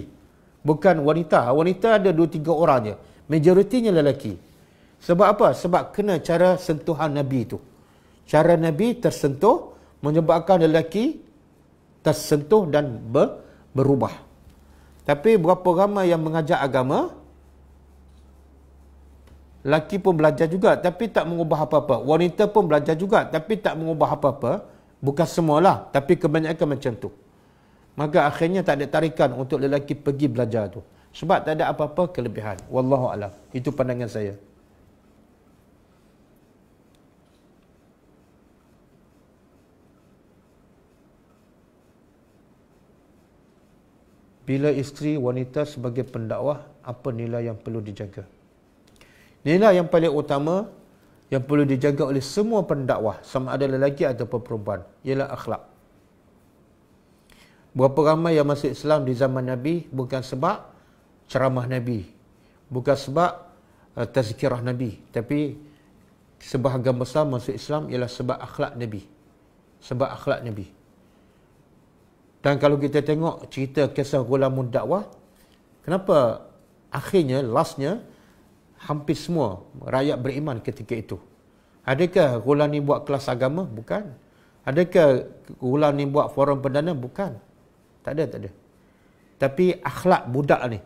Bukan wanita. Wanita ada dua tiga orang je. Majoritinya lelaki. Sebab apa? Sebab kena cara sentuhan Nabi itu. Cara Nabi tersentuh menyebabkan lelaki tersentuh dan ber, berubah. Tapi berapa ramai yang mengajar agama, lelaki pun belajar juga tapi tak mengubah apa-apa. Wanita pun belajar juga tapi tak mengubah apa-apa. Bukan semualah tapi kebanyakan macam tu. Maka akhirnya tak ada tarikan untuk lelaki pergi belajar tu. Sebab tak ada apa-apa kelebihan. Wallahu a'lam. Itu pandangan saya. bila isteri wanita sebagai pendakwah apa nilai yang perlu dijaga nilai yang paling utama yang perlu dijaga oleh semua pendakwah sama ada lelaki ataupun perempuan ialah akhlak berapa ramai yang masuk Islam di zaman Nabi bukan sebab ceramah Nabi bukan sebab uh, tazkirah Nabi tapi sebahagian besar masuk Islam ialah sebab akhlak Nabi sebab akhlak Nabi dan kalau kita tengok cerita kisah Ghulam Dakwah, kenapa akhirnya, lastnya, hampir semua rakyat beriman ketika itu? Adakah Ghulam ni buat kelas agama? Bukan. Adakah Ghulam ni buat forum perdana? Bukan. Tak ada, tak ada. Tapi akhlak budak ni.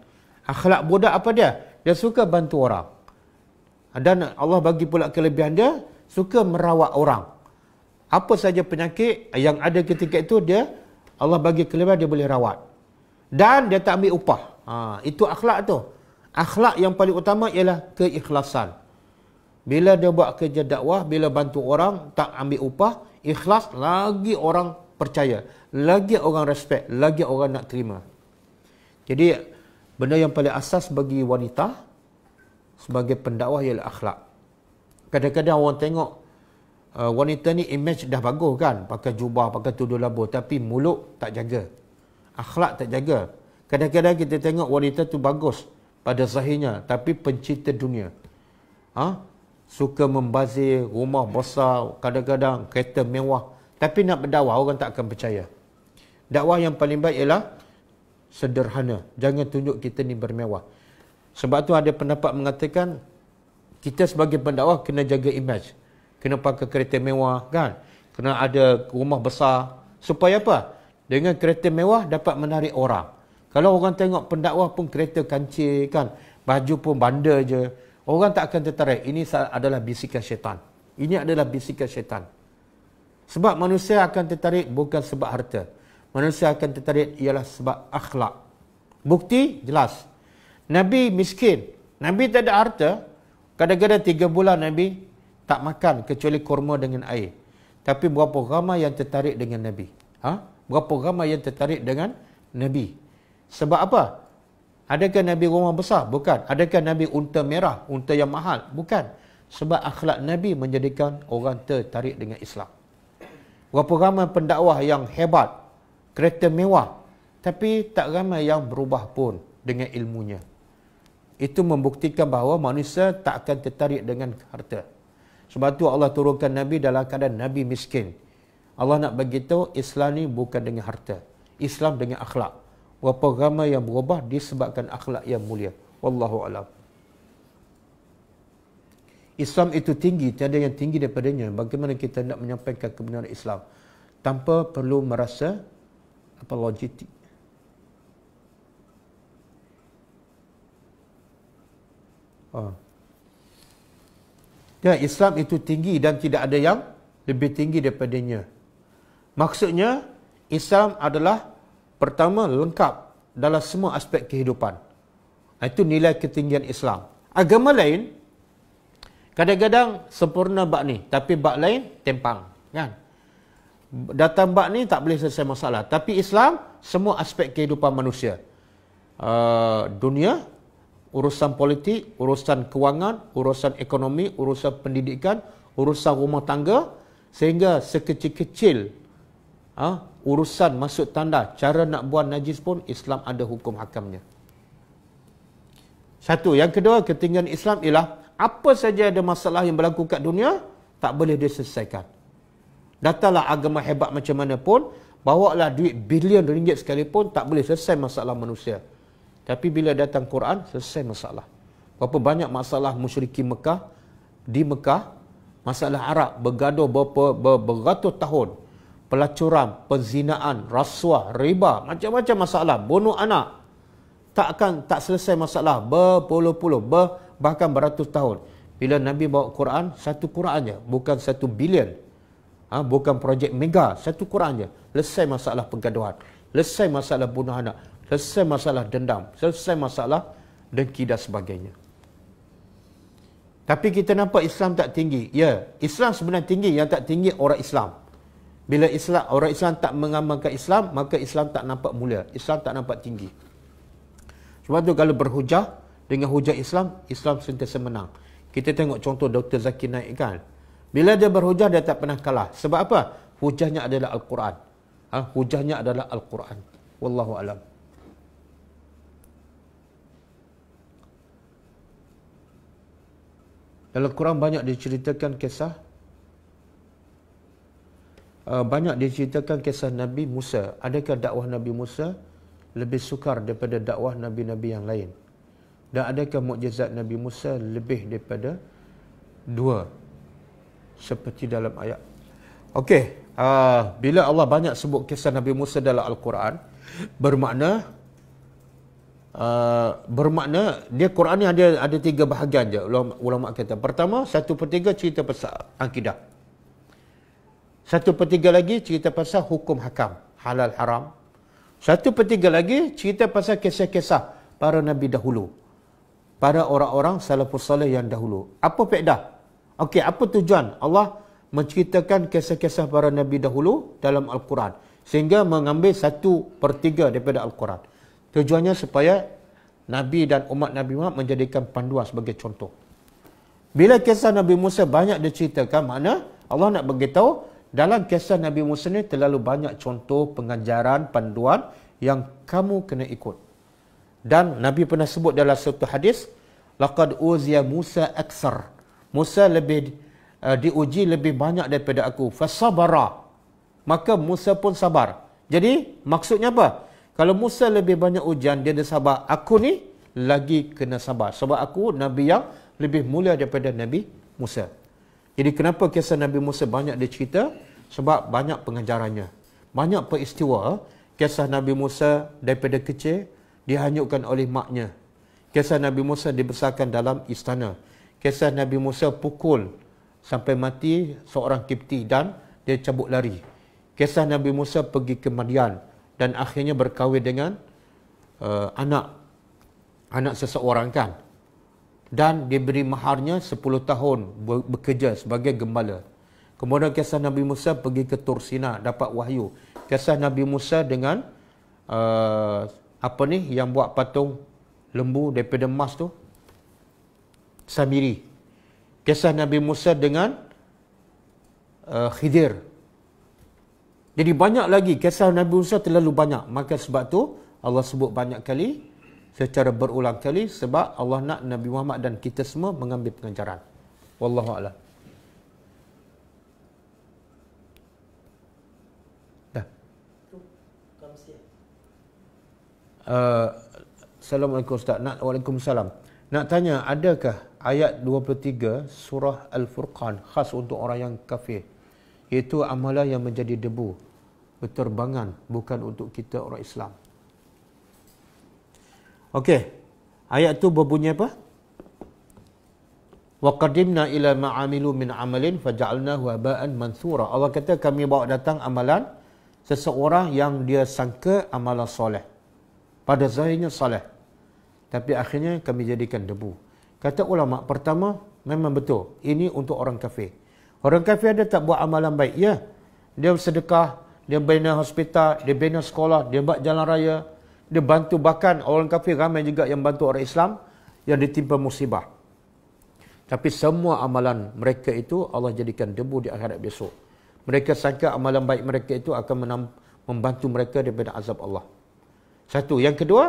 Akhlak budak apa dia? Dia suka bantu orang. Dan Allah bagi pula kelebihan dia, suka merawat orang. Apa saja penyakit yang ada ketika itu, dia Allah bagi kelebihan dia boleh rawat. Dan dia tak ambil upah. Ha, itu akhlak tu. Akhlak yang paling utama ialah keikhlasan. Bila dia buat kerja dakwah, bila bantu orang, tak ambil upah, ikhlas, lagi orang percaya. Lagi orang respect, lagi orang nak terima. Jadi, benda yang paling asas bagi wanita sebagai pendakwah ialah akhlak. Kadang-kadang orang tengok uh, wanita ni image dah bagus kan pakai jubah pakai tudung labu tapi mulut tak jaga akhlak tak jaga kadang-kadang kita tengok wanita tu bagus pada zahirnya tapi pencinta dunia ha? suka membazir rumah besar kadang-kadang kereta mewah tapi nak berdakwah orang tak akan percaya dakwah yang paling baik ialah sederhana jangan tunjuk kita ni bermewah sebab tu ada pendapat mengatakan kita sebagai pendakwah kena jaga image kena pakai kereta mewah kan kena ada rumah besar supaya apa dengan kereta mewah dapat menarik orang kalau orang tengok pendakwah pun kereta kancil kan baju pun bandar je orang tak akan tertarik ini adalah bisikan syaitan ini adalah bisikan syaitan sebab manusia akan tertarik bukan sebab harta manusia akan tertarik ialah sebab akhlak bukti jelas nabi miskin nabi tak ada harta kadang-kadang 3 bulan nabi tak makan kecuali kurma dengan air. Tapi berapa ramai yang tertarik dengan Nabi? Ha? Berapa ramai yang tertarik dengan Nabi? Sebab apa? Adakah Nabi rumah besar? Bukan. Adakah Nabi unta merah? Unta yang mahal? Bukan. Sebab akhlak Nabi menjadikan orang tertarik dengan Islam. Berapa ramai pendakwah yang hebat, kereta mewah, tapi tak ramai yang berubah pun dengan ilmunya. Itu membuktikan bahawa manusia tak akan tertarik dengan harta. Sebab tu Allah turunkan Nabi dalam keadaan Nabi miskin. Allah nak beritahu Islam ni bukan dengan harta. Islam dengan akhlak. Berapa ramai yang berubah disebabkan akhlak yang mulia. Wallahu alam. Islam itu tinggi, tiada yang tinggi daripadanya. Bagaimana kita nak menyampaikan kebenaran Islam tanpa perlu merasa apa logistik. Oh. Ah. Ya, Islam itu tinggi dan tidak ada yang lebih tinggi daripadanya. Maksudnya, Islam adalah pertama lengkap dalam semua aspek kehidupan. Itu nilai ketinggian Islam. Agama lain, kadang-kadang sempurna bak ni. Tapi bak lain, tempang. Kan? Datang bak ni tak boleh selesai masalah. Tapi Islam, semua aspek kehidupan manusia. Uh, dunia, urusan politik, urusan kewangan, urusan ekonomi, urusan pendidikan, urusan rumah tangga sehingga sekecil-kecil ah urusan masuk tanda cara nak buat najis pun Islam ada hukum hakamnya. Satu, yang kedua ketinggian Islam ialah apa saja ada masalah yang berlaku kat dunia tak boleh diselesaikan. Datanglah agama hebat macam mana pun, bawalah duit bilion ringgit sekalipun tak boleh selesai masalah manusia. Tapi bila datang Quran, selesai masalah. Berapa banyak masalah musyriki Mekah, di Mekah, masalah Arab bergaduh berapa, ber, beratus tahun. Pelacuran, penzinaan, rasuah, riba, macam-macam masalah. Bunuh anak. Tak akan, tak selesai masalah. Berpuluh-puluh, ber, bahkan beratus tahun. Bila Nabi bawa Quran, satu Quran je. Bukan satu bilion. Ha, bukan projek mega. Satu Quran je. Lesai masalah pergaduhan. Lesai masalah bunuh anak selesai masalah dendam, selesai masalah dengki dan sebagainya. Tapi kita nampak Islam tak tinggi. Ya, Islam sebenarnya tinggi. Yang tak tinggi orang Islam. Bila Islam orang Islam tak mengamalkan Islam, maka Islam tak nampak mulia. Islam tak nampak tinggi. Sebab tu kalau berhujah dengan hujah Islam, Islam sentiasa menang. Kita tengok contoh Dr. Zakir Naik kan. Bila dia berhujah, dia tak pernah kalah. Sebab apa? Hujahnya adalah Al-Quran. Ha? Hujahnya adalah Al-Quran. Wallahu'alam. alam. Dalam Quran banyak diceritakan kisah uh, banyak diceritakan kisah Nabi Musa. Adakah dakwah Nabi Musa lebih sukar daripada dakwah nabi-nabi yang lain? Dan adakah mukjizat Nabi Musa lebih daripada dua? Seperti dalam ayat. Okey, uh, bila Allah banyak sebut kisah Nabi Musa dalam Al-Quran, bermakna uh, bermakna dia Quran ni ada ada tiga bahagian je ulama, ulama kata. Pertama, satu per tiga cerita pasal akidah. Satu per tiga lagi cerita pasal hukum hakam, halal haram. Satu per tiga lagi cerita pasal kisah-kisah para nabi dahulu. Para orang-orang salafus salih yang dahulu. Apa faedah? Okey, apa tujuan? Allah menceritakan kisah-kisah para nabi dahulu dalam Al-Quran. Sehingga mengambil satu per tiga daripada Al-Quran. Tujuannya supaya Nabi dan umat Nabi Muhammad menjadikan panduan sebagai contoh. Bila kisah Nabi Musa banyak diceritakan, mana Allah nak beritahu dalam kisah Nabi Musa ni terlalu banyak contoh pengajaran, panduan yang kamu kena ikut. Dan Nabi pernah sebut dalam satu hadis, laqad uziya Musa aksar. Musa lebih uh, diuji lebih banyak daripada aku. Fasabara. Maka Musa pun sabar. Jadi maksudnya apa? Kalau Musa lebih banyak ujian, dia ada sabar. Aku ni lagi kena sabar. Sebab aku Nabi yang lebih mulia daripada Nabi Musa. Jadi kenapa kisah Nabi Musa banyak dia cerita? Sebab banyak pengajarannya. Banyak peristiwa kisah Nabi Musa daripada kecil dihanyutkan oleh maknya. Kisah Nabi Musa dibesarkan dalam istana. Kisah Nabi Musa pukul sampai mati seorang kipti dan dia cabut lari. Kisah Nabi Musa pergi ke Madian dan akhirnya berkahwin dengan uh, anak anak seseorang kan dan diberi maharnya 10 tahun bekerja sebagai gembala kemudian kisah Nabi Musa pergi ke Tursina dapat wahyu kisah Nabi Musa dengan uh, apa ni yang buat patung lembu daripada emas tu Samiri kisah Nabi Musa dengan uh, Khidir jadi banyak lagi kisah Nabi Musa terlalu banyak. Maka sebab tu Allah sebut banyak kali secara berulang kali sebab Allah nak Nabi Muhammad dan kita semua mengambil pengajaran. Wallahu a'lam. Uh, Assalamualaikum Ustaz nak, Waalaikumsalam Nak tanya adakah ayat 23 surah Al-Furqan Khas untuk orang yang kafir itu amalan yang menjadi debu Berterbangan bukan untuk kita orang Islam Okey Ayat tu berbunyi apa? Wa qadimna ila ma'amilu min amalin faja'alnahu haba'an mansura. Allah kata kami bawa datang amalan seseorang yang dia sangka amalan soleh. Pada zahirnya soleh. Tapi akhirnya kami jadikan debu. Kata ulama pertama memang betul. Ini untuk orang kafir. Orang kafir ada tak buat amalan baik? Ya. Dia sedekah, dia bina hospital, dia bina sekolah, dia buat jalan raya. Dia bantu bahkan orang kafir ramai juga yang bantu orang Islam yang ditimpa musibah. Tapi semua amalan mereka itu Allah jadikan debu di akhirat besok. Mereka sangka amalan baik mereka itu akan membantu mereka daripada azab Allah. Satu. Yang kedua,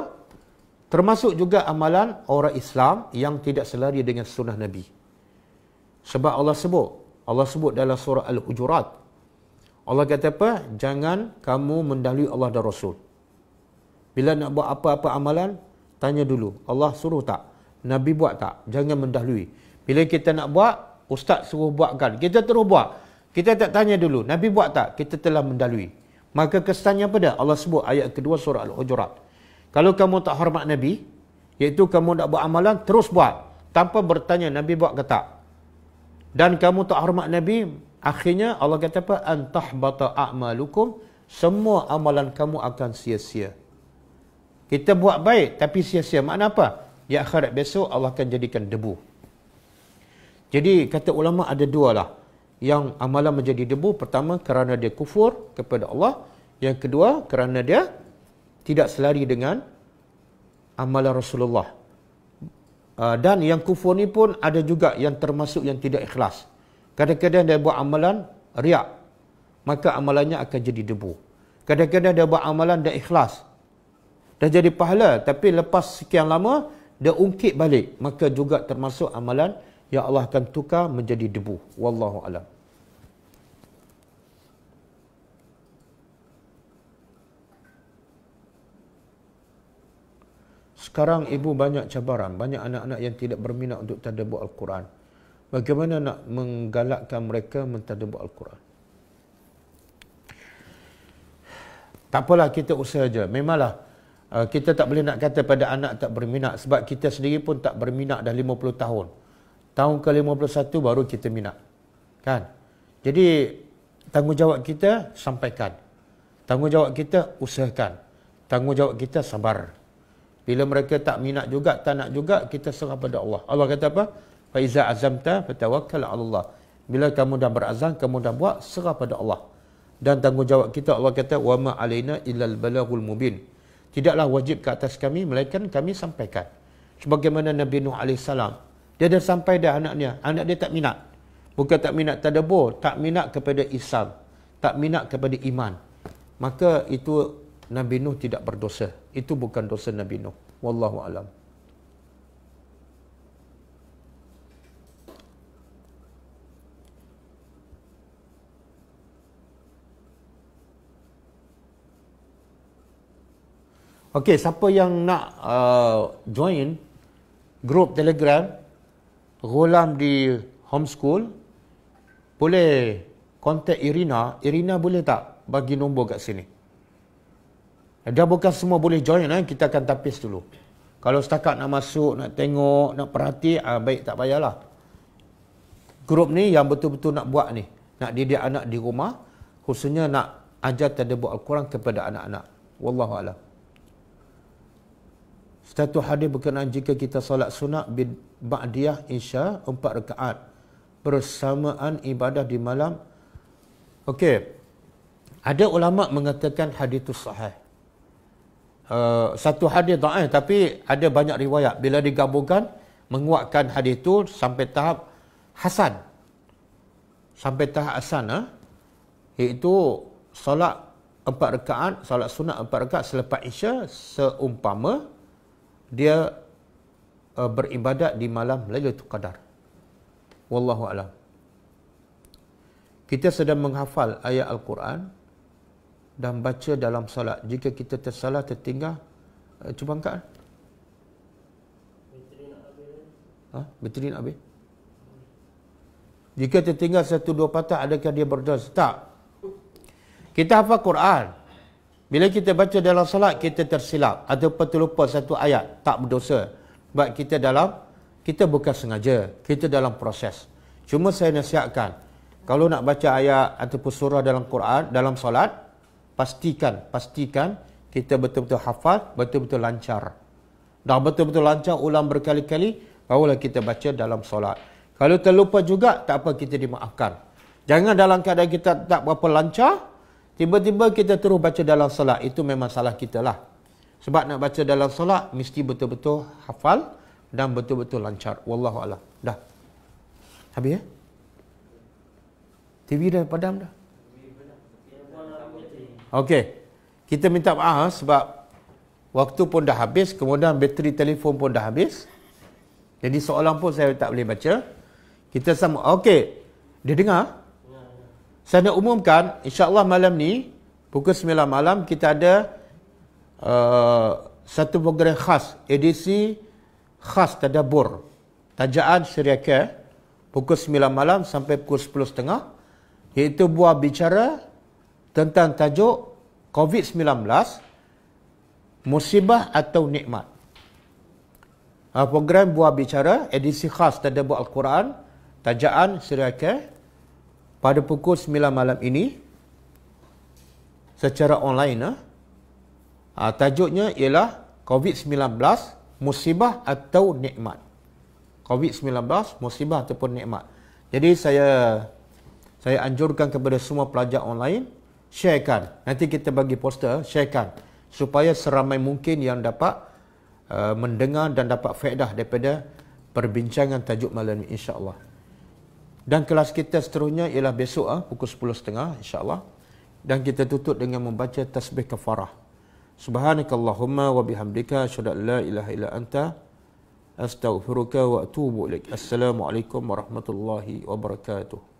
termasuk juga amalan orang Islam yang tidak selari dengan sunnah Nabi. Sebab Allah sebut, Allah sebut dalam surah Al-Hujurat. Allah kata apa? Jangan kamu mendahului Allah dan Rasul. Bila nak buat apa-apa amalan, tanya dulu. Allah suruh tak? Nabi buat tak? Jangan mendahului. Bila kita nak buat, ustaz suruh buatkan. Kita terus buat. Kita tak tanya dulu. Nabi buat tak? Kita telah mendahului. Maka kesannya apa dah? Allah sebut ayat kedua surah Al-Hujurat. Kalau kamu tak hormat Nabi, iaitu kamu nak buat amalan, terus buat. Tanpa bertanya Nabi buat ke tak? dan kamu tak hormat Nabi. Akhirnya Allah kata apa? Antah bata a'malukum. Semua amalan kamu akan sia-sia. Kita buat baik tapi sia-sia. Makna apa? Di ya akhirat besok Allah akan jadikan debu. Jadi kata ulama ada dua lah. Yang amalan menjadi debu pertama kerana dia kufur kepada Allah. Yang kedua kerana dia tidak selari dengan amalan Rasulullah Ah, dan yang kufur ni pun ada juga yang termasuk yang tidak ikhlas. Kadang-kadang dia buat amalan riak. Maka amalannya akan jadi debu. Kadang-kadang dia buat amalan dan ikhlas. Dah jadi pahala. Tapi lepas sekian lama, dia ungkit balik. Maka juga termasuk amalan yang Allah akan tukar menjadi debu. Wallahu a'lam. Sekarang ibu banyak cabaran, banyak anak-anak yang tidak berminat untuk tadabbur al-Quran. Bagaimana nak menggalakkan mereka mentadabbur al-Quran? Tak apalah kita usah je. Memanglah uh, kita tak boleh nak kata pada anak tak berminat sebab kita sendiri pun tak berminat dah 50 tahun. Tahun ke-51 baru kita minat. Kan? Jadi tanggungjawab kita sampaikan. Tanggungjawab kita usahakan. Tanggungjawab kita sabar. Bila mereka tak minat juga, tak nak juga, kita serah pada Allah. Allah kata apa? Faiza azamta fatawakkal ala Allah. Bila kamu dah berazam, kamu dah buat, serah pada Allah. Dan tanggungjawab kita Allah kata wa ma alaina illal balaghul mubin. Tidaklah wajib ke atas kami melainkan kami sampaikan. Sebagaimana Nabi Nuh alaihi salam, dia dah sampai dah anaknya, anak dia tak minat. Bukan tak minat tadabbur, tak minat kepada Islam, tak minat kepada iman. Maka itu Nabi Nuh tidak berdosa. Itu bukan dosa Nabi Nuh. Wallahu alam. Okey, siapa yang nak uh, join group Telegram Gholam di homeschool boleh Kontak Irina. Irina boleh tak bagi nombor kat sini? 0377 Dah bukan semua boleh join eh. Kita akan tapis dulu. Kalau setakat nak masuk, nak tengok, nak perhati, ah, baik tak payahlah. Grup ni yang betul-betul nak buat ni. Nak didik anak di rumah. Khususnya nak ajar tadabur Al-Quran kepada anak-anak. Wallahualam. Satu hadis berkenaan jika kita salat sunat bin Ba'diyah Isya empat rekaat. Bersamaan ibadah di malam. Okey. Ada ulama mengatakan hadis itu sahih. Eh, satu hadis dhaif eh, tapi ada banyak riwayat bila digabungkan menguatkan hadis itu sampai tahap hasan sampai tahap hasan eh, iaitu solat empat rekaat solat sunat empat rekaat selepas isya seumpama dia uh, beribadat di malam lailatul qadar wallahu alam kita sedang menghafal ayat al-Quran dan baca dalam solat. Jika kita tersalah, tertinggal, eh, cuba angkat. Bateri nak Ha? Bateri nak habis? Jika tertinggal satu dua patah, adakah dia berdosa? Tak. Kita hafal Quran. Bila kita baca dalam solat, kita tersilap. Ataupun terlupa satu ayat. Tak berdosa. Sebab kita dalam, kita bukan sengaja. Kita dalam proses. Cuma saya nasihatkan. Kalau nak baca ayat ataupun surah dalam Quran, dalam solat, pastikan pastikan kita betul-betul hafal betul-betul lancar dah betul-betul lancar ulang berkali-kali barulah kita baca dalam solat kalau terlupa juga tak apa kita dimaafkan jangan dalam keadaan kita tak berapa lancar tiba-tiba kita terus baca dalam solat itu memang salah kita lah sebab nak baca dalam solat mesti betul-betul hafal dan betul-betul lancar wallahu alam dah habis ya TV dah padam dah Okey. Kita minta maaf sebab waktu pun dah habis, kemudian bateri telefon pun dah habis. Jadi soalan pun saya tak boleh baca. Kita sama. Okey. Dia dengar? Saya nak umumkan, insyaAllah malam ni, pukul 9 malam, kita ada uh, satu program khas, edisi khas Tadabur. Tajaan Syria Care, pukul 9 malam sampai pukul 10.30, iaitu buah bicara tentang tajuk COVID-19 musibah atau nikmat. Uh, program Buah Bicara edisi khas Tadabur Al-Quran Tajaan Siriaka pada pukul 9 malam ini secara online uh, tajuknya ialah COVID-19 musibah atau nikmat. COVID-19 musibah ataupun nikmat. Jadi saya saya anjurkan kepada semua pelajar online sharekan. Nanti kita bagi poster, sharekan. Supaya seramai mungkin yang dapat uh, mendengar dan dapat faedah daripada perbincangan tajuk malam ini, insyaAllah. Dan kelas kita seterusnya ialah besok uh, pukul 10.30, insyaAllah. Dan kita tutup dengan membaca tasbih kafarah. Subhanakallahumma wa bihamdika syada la ilaha illa anta astaghfiruka wa atubu ilaik. Assalamualaikum warahmatullahi wabarakatuh.